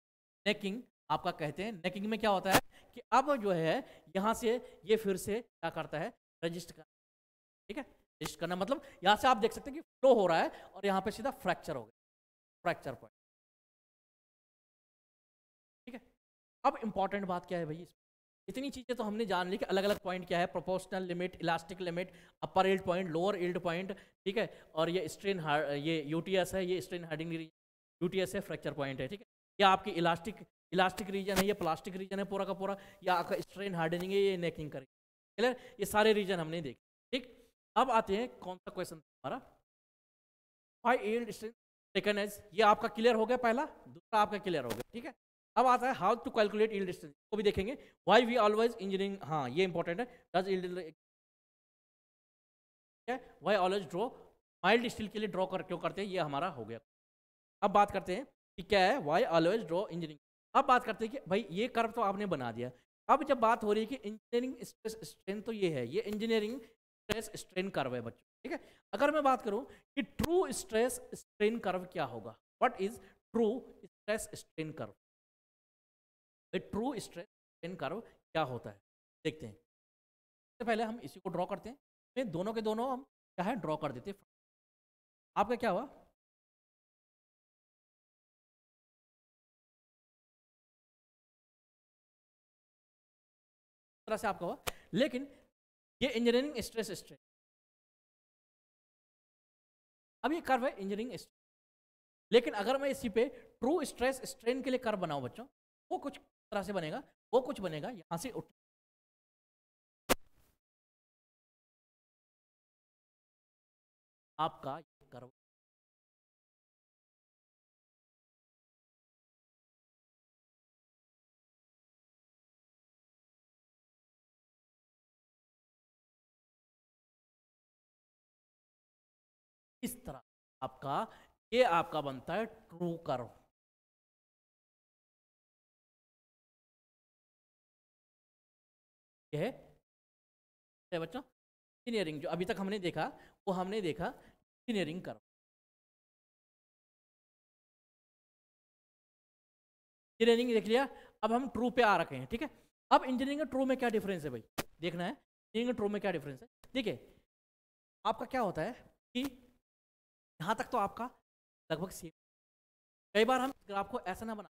नेकिंग आपका कहते हैं नेकिंग में क्या होता है कि अब जो है यहाँ से ये फिर से क्या करता है रजिस्ट कर ठीक है डिस्ट करना मतलब यहां से आप देख सकते हैं कि फ्लो हो रहा है और यहां पे सीधा फ्रैक्चर हो गया फ्रैक्चर पॉइंट ठीक है अब इंपॉर्टेंट बात क्या है भाई इतनी चीज़ें तो हमने जान ली कि अलग अलग पॉइंट क्या है proportional limit elastic limit upper yield point lower yield point ठीक है और ये स्ट्रेन ये यूटीएस है ये स्ट्रेन हार्डिंग यूटीएस है फ्रैक्चर पॉइंट है ठीक है या आपकी इलास्टिक इलास्टिक रीजन है ये प्लास्टिक रीजन है पूरा का पूरा या आपका स्ट्रेन हार्डनिंग है ये नेकिंग करेगी क्लियर ये सारे रीजन हमने देखे अब आते हैं कौन सा क्वेश्चन हमारा फाइव एल सेकंड एज ये आपका क्लियर हो गया पहला दूसरा आपका क्लियर हो गया ठीक है अब आता है how to calculate yield distance को भी देखेंगे वाई वी ऑलवेज इंजीनियरिंग हाँ ये इंपॉर्टेंट है why always draw mild steel के लिए ड्रॉ कर क्यों करते हैं ये हमारा हो गया अब बात करते हैं कि क्या है वाई ऑलवेज ड्रॉ इंजीनियरिंग अब बात करते हैं कि भाई ये कर्व तो आपने बना दिया अब जब बात हो रही है कि इंजीनियरिंग स्ट्रेस स्ट्रेंथ तो ये है ये इंजीनियरिंग स्ट्रेस स्ट्रेन कर्व है बच्चों ठीक है अगर मैं बात करूं कि ट्रू स्ट्रेस स्ट्रेन कर्व क्या होगा what is true stress strain curve true stress strain curve क्या होता है देखते हैं सबसे पहले हम इसी को ड्रॉ करते हैं मैं दोनों के दोनों हम क्या है ड्रॉ कर देते हैं आपका क्या हुआ तरह से आपका हुआ लेकिन ये इंजीनियरिंग स्ट्रेस स्ट्रेस अब ये कर्व है इंजीनियरिंग स्ट्रेस लेकिन अगर मैं इसी पे ट्रू स्ट्रेस स्ट्रेन के लिए कर्व बनाऊं बच्चों वो कुछ तरह से बनेगा वो कुछ बनेगा यहां से उठ आपका इस तरह आपका ये आपका बनता है ट्रू कर्व है बच्चों इंजीनियरिंग जो अभी तक हमने देखा वो हमने देखा इंजीनियरिंग कर्व इंजीनियरिंग देख लिया अब हम ट्रू पे आ रखे हैं ठीक है अब इंजीनियरिंग और ट्रू में क्या डिफरेंस है भाई देखना है इंजीनियरिंग और ट्रू में क्या डिफरेंस है देखिए आपका क्या होता है कि यहाँ तक तो आपका लगभग सेम कई बार हम ग्राफ को ऐसा ना बना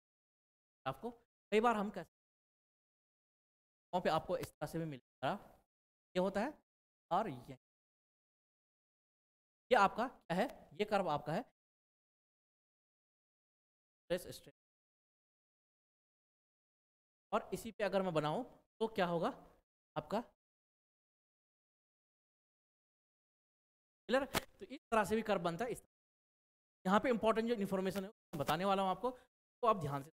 ग्राफ को कई बार हम कैसे वहाँ पे आपको इस तरह से भी मिलेगा ये होता है और ये ये आपका क्या है ये कर्व आपका है और इसी पे अगर मैं बनाऊँ तो क्या होगा आपका क्लियर तो इस तरह से भी कर्व बनता है इस यहाँ पे इंपॉर्टेंट जो इन्फॉर्मेशन है बताने वाला हूँ आपको तो आप ध्यान से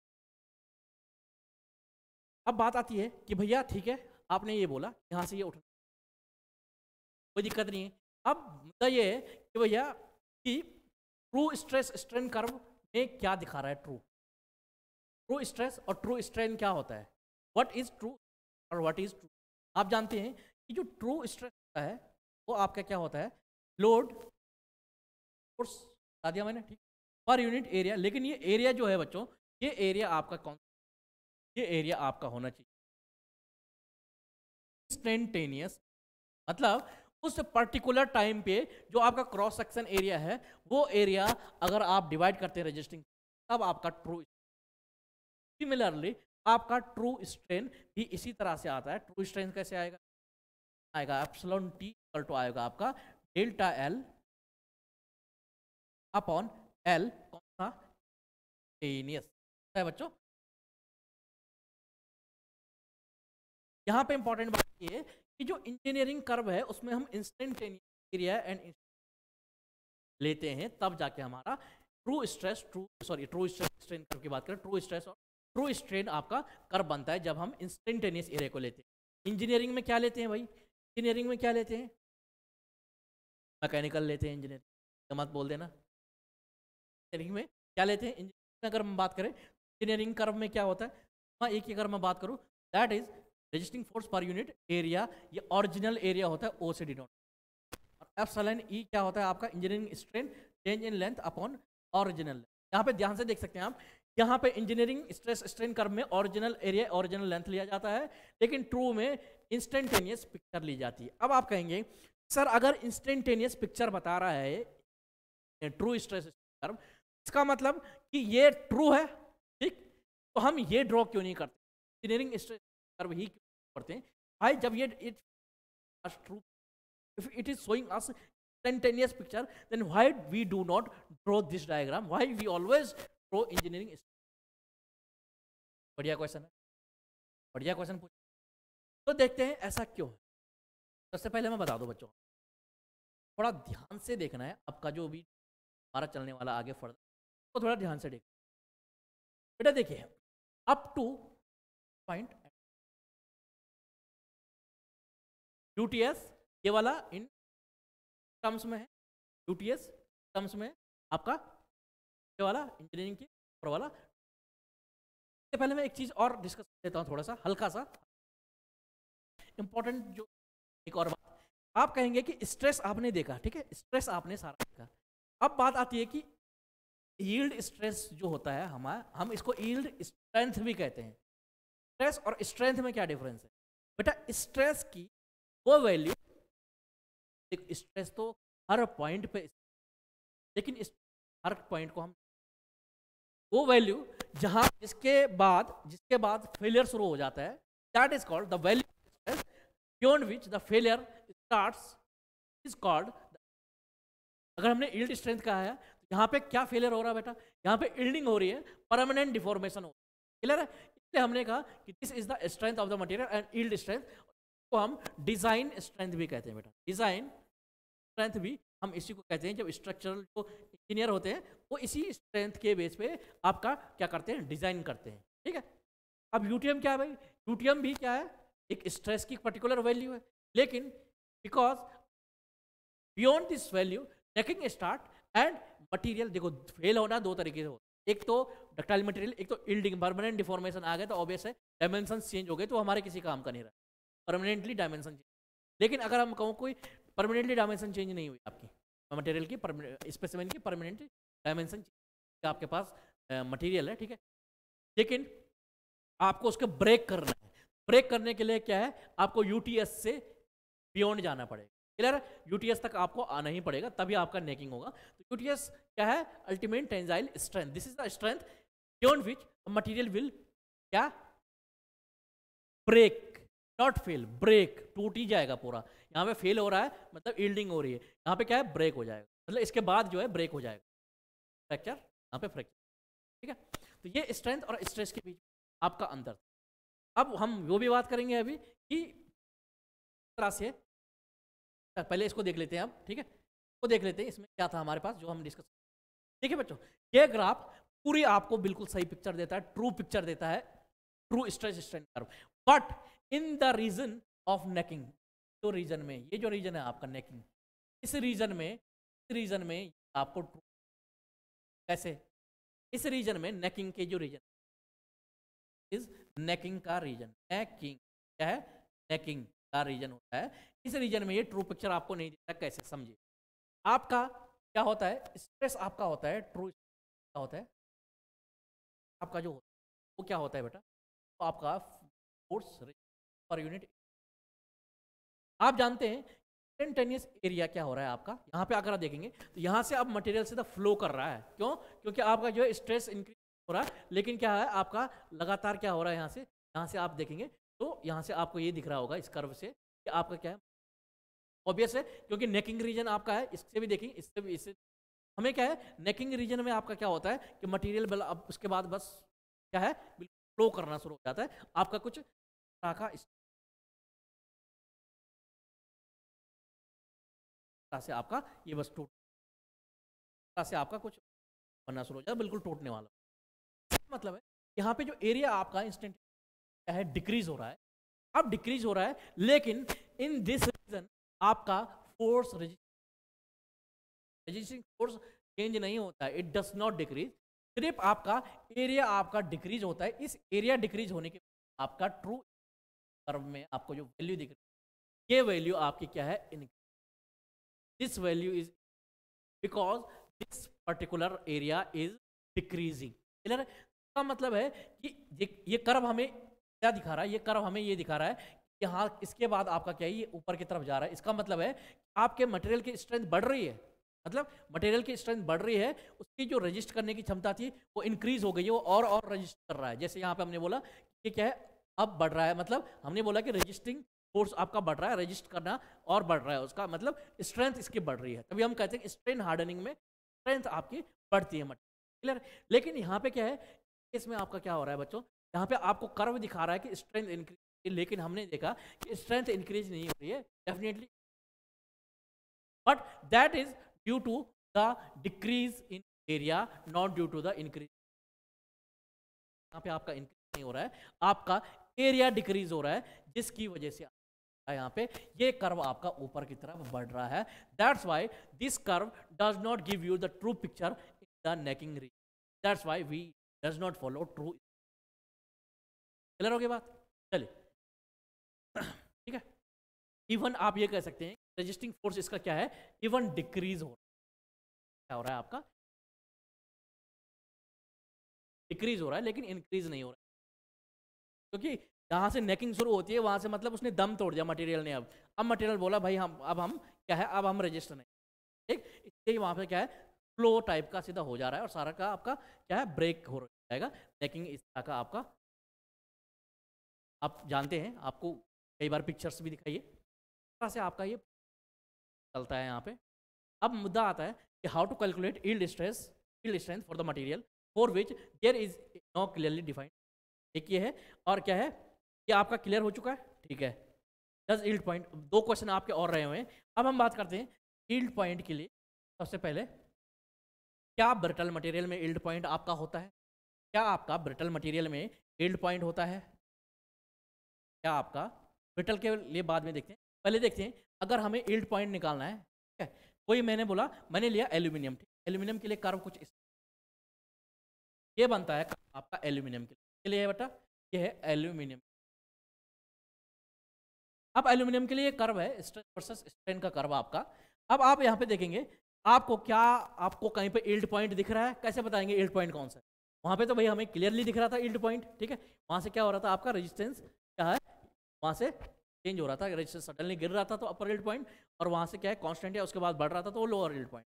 अब बात आती है कि भैया ठीक है आपने ये बोला यहाँ से ये उठा कोई दिक्कत नहीं है अब मुद्दा ये है कि भैया कि ट्रू स्ट्रेस स्ट्रेन कर्व में क्या दिखा रहा है ट्रू ट्रू स्ट्रेस और ट्रू स्ट्रेन क्या होता है व्हाट इज ट्रू और व्हाट इज ट्रू आप जानते हैं कि जो ट्रू स्ट्रेस होता है वो आपका क्या होता है लोड फोर्स बता दिया मैंने ठीक पर यूनिट एरिया लेकिन ये एरिया जो है बच्चों ये एरिया आपका कौन ये एरिया आपका होना चाहिए इंस्टेंटेनियस मतलब उस पर्टिकुलर टाइम पे जो आपका क्रॉस सेक्शन एरिया है वो एरिया अगर आप डिवाइड करते हैं रजिस्टिंग तब आपका ट्रू सिमिलरली आपका ट्रू स्ट्रेन भी इसी तरह से आता है ट्रू स्ट्रेन कैसे आएगा आएगा एप्सलॉन टी टू आएगा आपका डेल्टा एल अपॉन एल कौन सा एनियस है बच्चों यहाँ पे इंपॉर्टेंट बात ये कि जो इंजीनियरिंग कर्व है उसमें हम इंस्टेंटेनियस एरिया एंड लेते हैं तब जाके हमारा true stress true sorry true stress strain curve की बात करें ट्रू स्ट्रेस और ट्रू स्ट्रेन आपका कर्व बनता है जब हम इंस्टेंटेनियस एरिया को लेते हैं इंजीनियरिंग में क्या लेते हैं भाई इंजीनियरिंग में क्या लेते हैं मैकेनिकल लेते हैं इंजीनियर तो मत बोल देना इंजीनियरिंग में क्या लेते हैं इंजीनियरिंग अगर हम बात करें इंजीनियरिंग कर्व में क्या होता है मैं हाँ, एक की अगर मैं बात करूँ that is resisting force per unit area ये ओरिजिनल एरिया होता है ओ से डिनोट और एफ सलाइन ई क्या होता है आपका engineering strain change in length upon original यहाँ पे ध्यान से देख सकते हैं आप यहाँ पे इंजीनियरिंग स्ट्रेस स्ट्रेन कर्व में ओरिजिनल एरिया ओरिजिनल लेंथ लिया जाता है लेकिन ट्रू में इंस्टेंटेनियस पिक्चर ली जाती है अब आप कहेंगे सर अगर इंस्टेंटेनियस पिक्चर बता रहा है ट्रू स्ट्रेस कर्व इसका मतलब कि ये ट्रू है ठीक तो हम ये ड्रॉ क्यों नहीं करते इंजीनियरिंग स्ट्रेस कर्व ही क्यों करते हैं भाई जब ये it true if it is showing us instantaneous picture then why we do not draw this diagram why we always draw engineering बढ़िया क्वेश्चन है बढ़िया क्वेश्चन पूछ तो देखते हैं ऐसा क्यों है सबसे पहले मैं बता दूं बच्चों थोड़ा ध्यान से देखना है आपका जो भी हमारा चलने वाला आगे फर्द तो थोड़ा ध्यान से देखना बेटा देखिए अप टू पॉइंट यू ये वाला इन टर्म्स में है यू टर्म्स में आपका ये वाला इंजीनियरिंग के और वाला पहले मैं एक चीज़ और डिस्कस कर देता हूँ थोड़ा सा हल्का सा इंपॉर्टेंट जो एक और बात आप कहेंगे कि स्ट्रेस आपने देखा ठीक है स्ट्रेस आपने सारा देखा अब बात आती है कि ईल्ड स्ट्रेस जो होता है हमारा हम इसको ईल्ड स्ट्रेंथ भी कहते हैं स्ट्रेस और स्ट्रेंथ में क्या डिफरेंस है बेटा स्ट्रेस की वो वैल्यू स्ट्रेस तो हर पॉइंट पे लेकिन इस हर पॉइंट को हम वो वैल्यू जहां जिसके बाद जिसके बाद फेलियर शुरू हो जाता है that is called the value beyond which the failure starts is called अगर हमने इल्ड स्ट्रेंथ कहा है तो यहाँ पे क्या फेलियर हो रहा है बेटा यहाँ पे इल्डिंग हो रही है परमानेंट डिफॉर्मेशन हो रही है क्लियर है इसलिए हमने कहा कि this is the strength of the material and yield strength को हम डिजाइन स्ट्रेंथ भी कहते हैं बेटा डिजाइन स्ट्रेंथ भी हम इसी को कहते हैं जब स्ट्रक्चरल जो इंजीनियर होते हैं वो इसी स्ट्रेंथ के बेस पे आपका क्या करते हैं डिजाइन करते हैं ठीक है अब यूटीएम क्या है भाई यूटीएम भी क्या है एक स्ट्रेस की पर्टिकुलर वैल्यू है लेकिन because beyond this value necking start and material देखो फेल होना दो तरीके से होता एक तो डक्टाइल मटेरियल एक तो इल्डिंग परमानेंट डिफॉर्मेशन आ गया तो ऑब्वियस है डायमेंशन चेंज हो गए तो हमारे किसी काम का नहीं रहा परमानेंटली डायमेंशन चेंज लेकिन अगर हम कहूँ कोई परमानेंटली डायमेंशन चेंज नहीं हुई आपकी मटेरियल की स्पेसिमेंट की परमानेंट डायमेंशन आपके पास मटेरियल है ठीक है लेकिन आपको उसके ब्रेक करना है ब्रेक करने के लिए क्या है आपको यूटीएस से बियॉन्ड जाना पड़ेगा क्लियर यूटीएस तक आपको आना ही पड़ेगा तभी आपका नेकिंग होगा तो यूटीएस क्या है ultimate tensile strength this is the strength beyond which material will क्या ब्रेक नॉट फेल ब्रेक टूट ही जाएगा पूरा यहाँ पे फेल हो रहा है मतलब ईल्डिंग हो रही है यहाँ पे क्या है ब्रेक हो जाएगा मतलब इसके बाद जो है ब्रेक हो जाएगा फ्रैक्चर यहाँ पे फ्रैक्चर ठीक है तो ये स्ट्रेंथ और स्ट्रेस के बीच आपका अंतर अब हम वो भी बात करेंगे अभी कि तरह से पहले इसको देख लेते हैं अब ठीक है इसको देख लेते हैं इसमें क्या था हमारे पास जो हम डिस्कस ठीक है बच्चों ये ग्राफ पूरी आपको बिल्कुल सही पिक्चर देता है ट्रू पिक्चर देता है true stress strain curve but in the region of necking जो रीजन में ये जो रीजन है आपका नेकिंग इस रीजन में इस रीजन में आपको ट्रू कैसे इस रीजन में नेकिंग के जो रीजन इज नेकिंग का रीजन नेकिंग क्या है नेकिंग का रीजन होता है इस रीजन में ये ट्रू पिक्चर आपको नहीं देता कैसे समझिए आपका क्या होता है स्ट्रेस आपका होता है ट्रू क्या होता है आपका जो होता है वो क्या होता है बेटा तो आपका फोर्स पर यूनिट आप जानते हैं इंस्टेंटेनियस एरिया क्या हो रहा है आपका यहाँ पे आकर आप देखेंगे तो यहाँ से अब मटेरियल से तो फ्लो कर रहा है क्यों क्योंकि आपका जो है स्ट्रेस इंक्रीज हो रहा है लेकिन क्या है आपका लगातार क्या हो रहा है यहाँ से यहाँ से आप देखेंगे तो यहाँ से आपको ये दिख रहा होगा इस कर्व से कि आपका क्या है ऑब्वियस है क्योंकि नेकिंग रीजन आपका है इससे भी देखेंगे इससे भी इससे हमें क्या है नेकिंग रीजन में आपका क्या होता है कि मटेरियल बल अब उसके बाद बस क्या है फ्लो करना शुरू हो जाता है आपका कुछ शाखा इस से आपका ये बस टूट से आपका कुछ बनना शुरू हो जाता है बिल्कुल टूटने वाला मतलब है यहाँ पे जो एरिया आपका इंस्टेंट है डिक्रीज हो रहा है अब डिक्रीज हो रहा है लेकिन इन दिस रीजन आपका फोर्स रजिस्ट्रिंग फोर्स चेंज नहीं होता इट डस नॉट डिक्रीज सिर्फ आपका एरिया आपका डिक्रीज होता है इस एरिया डिक्रीज होने के आपका ट्रू कर्व में आपको जो वैल्यू दिख रही है ये वैल्यू आपकी क्या है this value is because this particular area is decreasing clear है इसका मतलब है कि ये कर्व हमें क्या दिखा रहा है ये कर्व हमें ये दिखा रहा है कि हाँ इसके बाद आपका क्या है ये ऊपर की तरफ जा रहा है इसका मतलब है आपके मटेरियल की स्ट्रेंथ बढ़ रही है मतलब मटेरियल की स्ट्रेंथ बढ़ रही है उसकी जो रजिस्ट करने की क्षमता थी वो इंक्रीज हो गई है वो और और रजिस्ट कर रहा है जैसे यहाँ पे हमने बोला कि क्या है अब बढ़ रहा है मतलब हमने बोला कि रजिस्टिंग फोर्स आपका बढ़ रहा है रजिस्ट करना और बढ़ रहा है उसका मतलब स्ट्रेंथ इसकी बढ़ रही है तभी हम कहते हैं स्ट्रेन हार्डनिंग में स्ट्रेंथ आपकी बढ़ती है मटेरियल क्लियर लेकिन यहाँ पे क्या है इसमें आपका क्या हो रहा है बच्चों यहाँ पे आपको कर्व दिखा रहा है कि स्ट्रेंथ इंक्रीज लेकिन हमने देखा कि स्ट्रेंथ इंक्रीज नहीं हो रही है definitely but that is due to the decrease in area not due to the increase यहाँ पे आपका इंक्रीज नहीं हो रहा है आपका एरिया डिक्रीज हो रहा है जिसकी वजह से यहाँ पे ये कर्व आपका ऊपर की तरफ बढ़ रहा है that's why this curve does not give you the true picture in the necking region that's why we does not follow true clear हो गया बात चलिए ठीक है इवन आप ये कह सकते हैं रजिस्टिंग फोर्स इसका क्या है इवन डिक्रीज हो क्या हो रहा है आपका डिक्रीज हो रहा है लेकिन इंक्रीज नहीं हो रहा क्योंकि जहाँ से नेकिंग शुरू होती है वहाँ से मतलब उसने दम तोड़ दिया मटेरियल ने अब अब मटेरियल बोला भाई हम अब हम क्या है अब हम रजिस्टर नहीं ठीक इसलिए वहाँ पे क्या है फ्लो टाइप का सीधा हो जा रहा है और सारा का आपका क्या है ब्रेक हो रहा है जाएगा इस तरह का आपका आप जानते हैं आपको कई बार पिक्चर्स भी दिखाइए तरह से आपका ये चलता है यहाँ पे अब मुद्दा आता है कि how to calculate yield stress yield strength for the material for which there is no clearly defined एक ये है और क्या है ये आपका क्लियर हो चुका है ठीक है दस इल्ड पॉइंट दो क्वेश्चन आपके और रहे हुए हैं अब हम बात करते हैं इल्ड पॉइंट के लिए सबसे पहले क्या ब्रिटल मटेरियल में इल्ड पॉइंट आपका होता है क्या आपका ब्रिटल मटेरियल में एल्ड पॉइंट होता है क्या आपका ब्रिटल के लिए बाद में देखते हैं पहले देखते हैं अगर हमें एल्ड पॉइंट निकालना है ठीक है कोई मैंने बोला मैंने लिया एल्यूमिनियम ठीक एल्यूमिनियम के लिए कर्व कुछ इस ये बनता है आपका एल्यूमिनियम के लिए बेटा ये है एल्यूमिनियम अब एल्यूमिनियम के लिए कर्व है स्ट्रेस वर्सेस स्ट्रेन का कर्व आपका अब आप यहाँ पे देखेंगे आपको क्या आपको कहीं पे एल्ड पॉइंट दिख रहा है कैसे बताएंगे एल्ड पॉइंट कौन सा है वहाँ पे तो भाई हमें क्लियरली दिख रहा था इल्ड पॉइंट ठीक है वहाँ से क्या हो रहा था आपका रेजिस्टेंस क्या है वहाँ से चेंज हो रहा था रेजिस्टेंस सडनली गिर रहा था तो अपर इल्ड पॉइंट और वहाँ से क्या है कॉन्स्टेंट है उसके बाद बढ़ रहा था तो वो लोअर इल्ड पॉइंट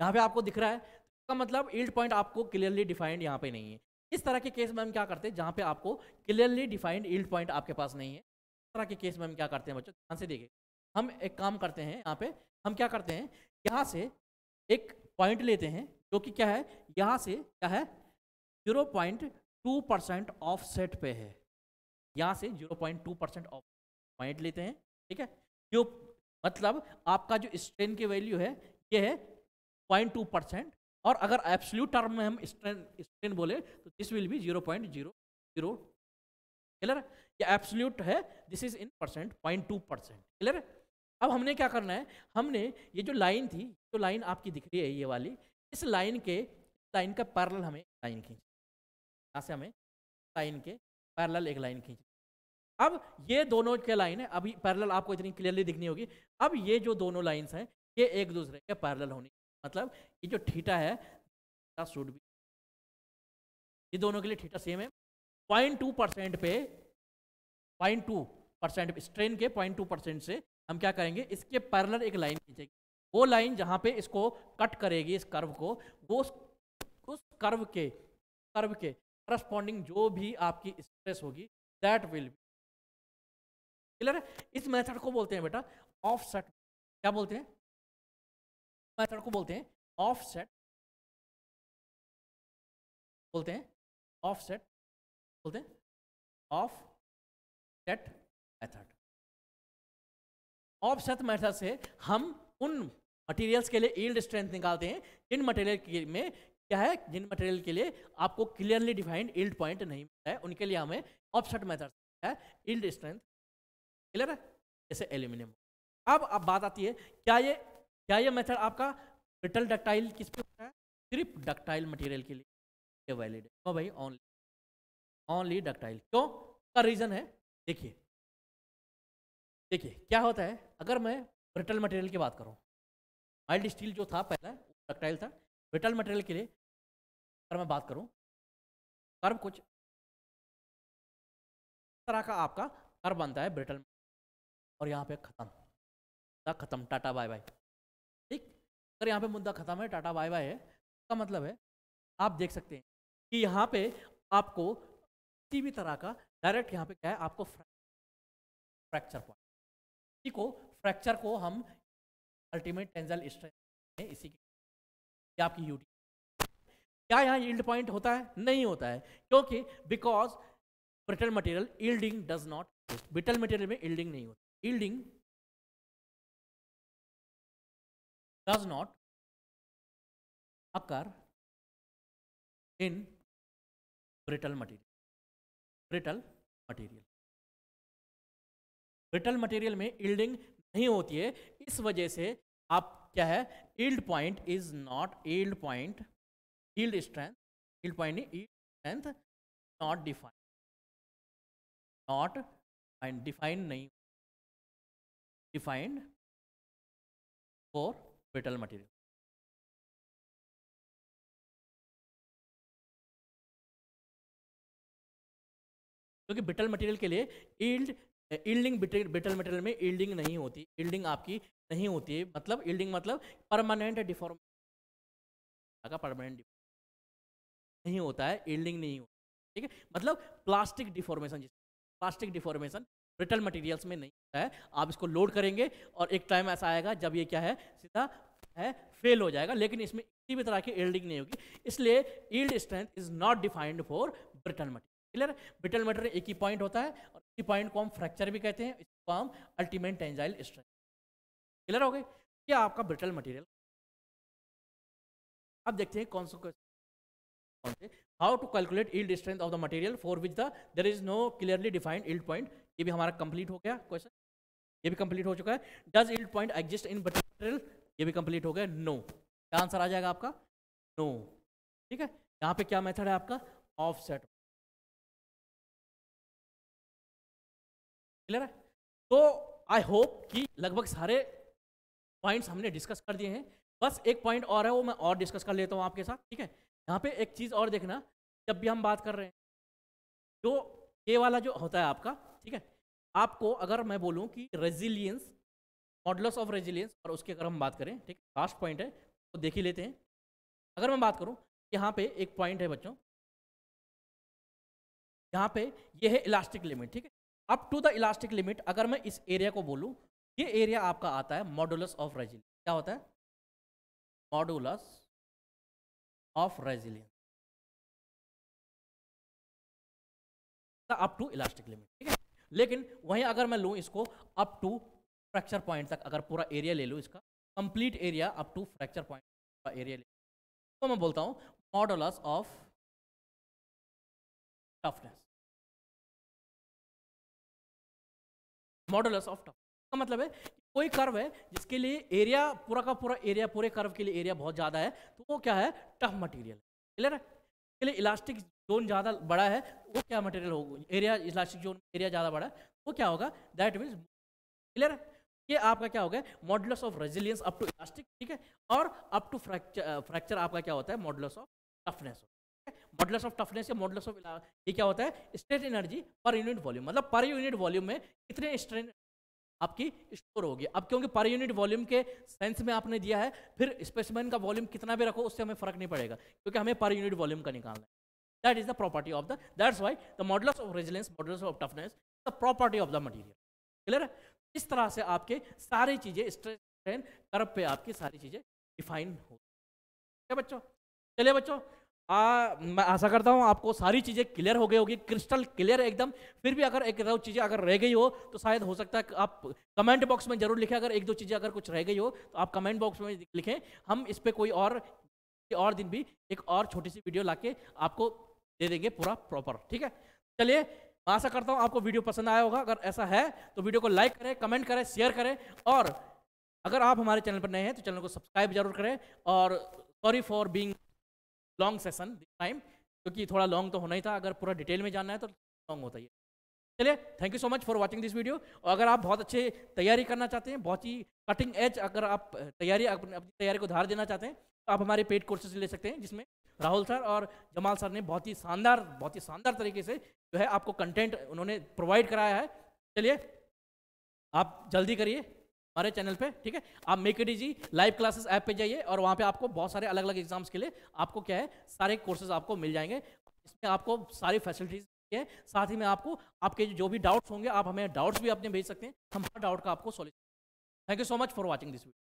यहाँ पे आपको दिख रहा है इसका मतलब इल्ड पॉइंट आपको क्लियरली डिफाइंड यहाँ पे नहीं है इस तरह के केस में हम क्या करते हैं जहाँ पे आपको क्लियरली डिफाइंड इल्ड पॉइंट आपके पास नहीं है इस तरह के केस में हम क्या करते हैं बच्चों ध्यान से देखिए हम एक काम करते हैं यहाँ पे हम क्या करते हैं यहाँ से एक पॉइंट लेते हैं जो कि क्या है यहाँ से क्या है zero point two percent offset पे है यहाँ से zero point two percent off point लेते हैं ठीक है जो मतलब आपका जो स्ट्रेन की वैल्यू है ये है पॉइंट टू परसेंट और अगर एप्सल्यू टर्म में हम स्ट्रेन स्ट्रेन बोले तो this will be zero point zero zero clear ये एप्सल्यूट है this is in percent point two percent clear अब हमने क्या करना है हमने ये जो लाइन थी जो लाइन आपकी दिख रही है ये वाली इस लाइन के लाइन का पैरल हमें लाइन खींच यहाँ से हमें लाइन के पैरेलल एक लाइन खींच अब ये दोनों के लाइन है अभी पैरेलल आपको इतनी क्लियरली दिखनी होगी अब ये जो दोनों लाइंस हैं ये एक दूसरे के पैरेलल होनी मतलब ये जो ठीटा है शुड भी ये दोनों के लिए ठीठा सेम है पॉइंट टू परसेंट पे पॉइंट टू परसेंट स्ट्रेन के पॉइंट टू परसेंट से हम क्या करेंगे इसके पैरेलल एक लाइन खींचेगी वो लाइन जहाँ पे इसको कट करेगी इस कर्व को वो उस कर्व के कर्व के करस्पॉन्डिंग जो भी आपकी स्ट्रेस होगी दैट विल बी क्लियर है इस मेथड को बोलते हैं बेटा ऑफ सेट क्या बोलते हैं मेथड को बोलते हैं ऑफ सेट बोलते हैं ऑफ सेट बोलते हैं offset method offset method से हम उन मटेरियल्स के लिए ईल्ड स्ट्रेंथ निकालते हैं जिन मटेरियल में क्या है जिन मटेरियल के लिए आपको क्लियरली डिफाइंड इल्ड पॉइंट नहीं मिलता है उनके लिए हमें ऑफसेट मेथड है इल्ड स्ट्रेंथ क्लियर है जैसे एल्यूमिनियम अब अब बात आती है क्या ये क्या ये मेथड आपका ब्रिटल डक्टाइल किस पे होता है सिर्फ डक्टाइल मटेरियल के लिए ये वैलिड है हाँ भाई ओनली ओनली डक्टाइल क्यों का रीज़न है देखिए देखिए क्या होता है अगर मैं ब्रिटल मटेरियल की बात करूँ माइल्ड स्टील जो था पहला डक्टाइल था ब्रिटल मटेरियल के लिए अगर मैं बात करूँ कर्व कुछ तरह का आपका कर्व बनता है ब्रिटल और यहाँ पे ख़त्म मुद्दा ख़त्म टाटा बाय बाय ठीक अगर यहाँ पे मुद्दा ख़त्म है टाटा बाय बाय है इसका मतलब है आप देख सकते हैं कि यहाँ पे आपको किसी भी तरह का डायरेक्ट यहाँ पे क्या है आपको फ्रैक्चर पॉइंट इसी को फ्रैक्चर को हम अल्टीमेट टेंजल स्ट्रेंथ इसी की आपकी यूटी क्या यहाँ ईल्ड पॉइंट होता है नहीं होता है क्योंकि because brittle material yielding does not brittle material में इल्डिंग नहीं होती yielding does not occur in brittle material brittle material brittle material में इल्डिंग नहीं होती है इस वजह से आप क्या है yield point is not yield point yield strength yield point yield strength not defined not and defined nahi defined for metal material क्योंकि बिटल मटेरियल के लिए ईल्ड ईल्डिंग बिटल मटेरियल में ईल्डिंग नहीं होती ईल्डिंग आपकी नहीं होती मतलब ईल्डिंग मतलब परमानेंट डिफॉर्मेशन का परमानेंट नहीं होता है एल्डिंग नहीं होता ठीक है मतलब प्लास्टिक डिफॉर्मेशन जिस प्लास्टिक डिफॉर्मेशन ब्रिटल मटेरियल्स में नहीं होता है आप इसको लोड करेंगे और एक टाइम ऐसा आएगा जब ये क्या है सीधा है फेल हो जाएगा लेकिन इसमें किसी भी तरह की एल्डिंग नहीं होगी इसलिए yield strength is not defined for brittle material clear brittle material एक ही पॉइंट होता है और इसी पॉइंट को हम फ्रैक्चर भी कहते हैं इसको हम अल्टीमेट टेंजाइल स्ट्रेंथ क्लियर हो गए क्या आपका ब्रिटल मटेरियल अब देखते हैं कौन सा concept how to calculate yield strength of the material for which the there is no clearly defined yield point ये भी हमारा कंप्लीट हो गया क्वेश्चन ये भी कंप्लीट हो चुका है does yield point exist in material ये भी कंप्लीट हो गया नो क्या आंसर आ जाएगा आपका नो no. ठीक है यहाँ पे क्या मेथड है आपका ऑफ सेट क्लियर है तो आई होप कि लगभग सारे पॉइंट्स हमने डिस्कस कर दिए हैं बस एक पॉइंट और है वो मैं और डिस्कस कर लेता हूँ आपके साथ ठीक है यहाँ पे एक चीज़ और देखना जब भी हम बात कर रहे हैं जो ये वाला जो होता है आपका ठीक है आपको अगर मैं बोलूँ कि रेजिलियंस मॉडल्स ऑफ रेजिलियंस और उसकी अगर हम बात करें ठीक लास्ट पॉइंट है तो देख ही लेते हैं अगर मैं बात करूँ यहाँ पे एक पॉइंट है बच्चों यहाँ पे ये है इलास्टिक लिमिट ठीक है up to the elastic limit अगर मैं इस एरिया को बोलूँ ये एरिया आपका आता है मॉडुलस ऑफ रेजिलियंस क्या होता है modulus of resilience up to elastic limit ठीक है लेकिन वहीं अगर मैं लूँ इसको अप टू फ्रैक्चर पॉइंट तक अगर पूरा एरिया ले लूँ इसका complete area up to fracture point का एरिया ले तो मैं बोलता हूँ modulus of toughness modulus of tough का मतलब है कोई कर्व है जिसके लिए एरिया पूरा का पूरा एरिया पूरे कर्व के लिए एरिया बहुत ज़्यादा है तो वो क्या है टफ मटेरियल क्लियर है इसके लिए इलास्टिक जोन ज़्यादा बड़ा है वो क्या मटेरियल होगा एरिया इलास्टिक जोन एरिया ज़्यादा बड़ा है वो क्या होगा दैट मीन्स क्लियर है ये आपका क्या हो गया modulus of resilience up to elastic ठीक है और अप टू फ्रैक्चर फ्रैक्चर आपका क्या होता है modulus of toughness modulus of toughness या मॉडल्स ऑफ ये क्या होता है strain energy per unit volume मतलब पर यूनिट वॉल्यूम में कितने स्ट्रेन आपकी स्टोर होगी अब क्योंकि पर यूनिट वॉल्यूम के सेंस में आपने दिया है फिर स्पेसमैन का वॉल्यूम कितना भी रखो उससे हमें फर्क नहीं पड़ेगा क्योंकि हमें पर यूनिट वॉल्यूम का निकालना है that is the property of the why the the of resilience resilience of toughness the property of the material clear है इस तरह से आपके सारी चीजें स्ट्रेस स्ट्रेन कर्व पे आपकी सारी चीजें डिफाइन हो बच्चों चलिए बच्चों आ, मैं आशा करता हूँ आपको सारी चीज़ें क्लियर हो गई होगी क्रिस्टल क्लियर एकदम फिर भी अगर एक दो चीज़ें अगर रह गई हो तो शायद हो सकता है आप कमेंट बॉक्स में जरूर लिखें अगर एक दो चीज़ें अगर कुछ रह गई हो तो आप कमेंट बॉक्स में लिखें हम इस पर कोई और और दिन भी एक और छोटी सी वीडियो ला आपको दे देंगे पूरा प्रॉपर ठीक है चलिए आशा करता हूँ आपको वीडियो पसंद आया होगा अगर ऐसा है तो वीडियो को लाइक करें कमेंट करें शेयर करें और अगर आप हमारे चैनल पर नए हैं तो चैनल को सब्सक्राइब जरूर करें और sorry for being long session time क्योंकि थोड़ा लॉन्ग तो होना ही था अगर पूरा डिटेल में जानना है तो लॉन्ग होता ही है चलिए thank you so much for watching this video और अगर आप बहुत अच्छे तैयारी करना चाहते हैं बहुत ही कटिंग एज अगर आप तैयारी अपनी तैयारी को धार देना चाहते हैं तो आप हमारे पेड कोर्सेज ले सकते हैं जिसमें राहुल सर और जमाल सर ने बहुत ही शानदार बहुत ही शानदार तरीके से जो है आपको कंटेंट उन्होंने प्रोवाइड कराया है चलिए आप जल्दी करिए हमारे चैनल पे ठीक है आप make it easy live classes app पे जाइए और वहाँ पे आपको बहुत सारे अलग अलग एग्जाम्स के लिए आपको क्या है सारे कोर्सेज आपको मिल जाएंगे इसमें आपको सारी फैसिलिटीज है साथ ही में आपको आपके जो भी डाउट्स होंगे आप हमें डाउट्स भी अपने भेज सकते हैं हम हर डाउट का आपको solution thank you so much for watching this video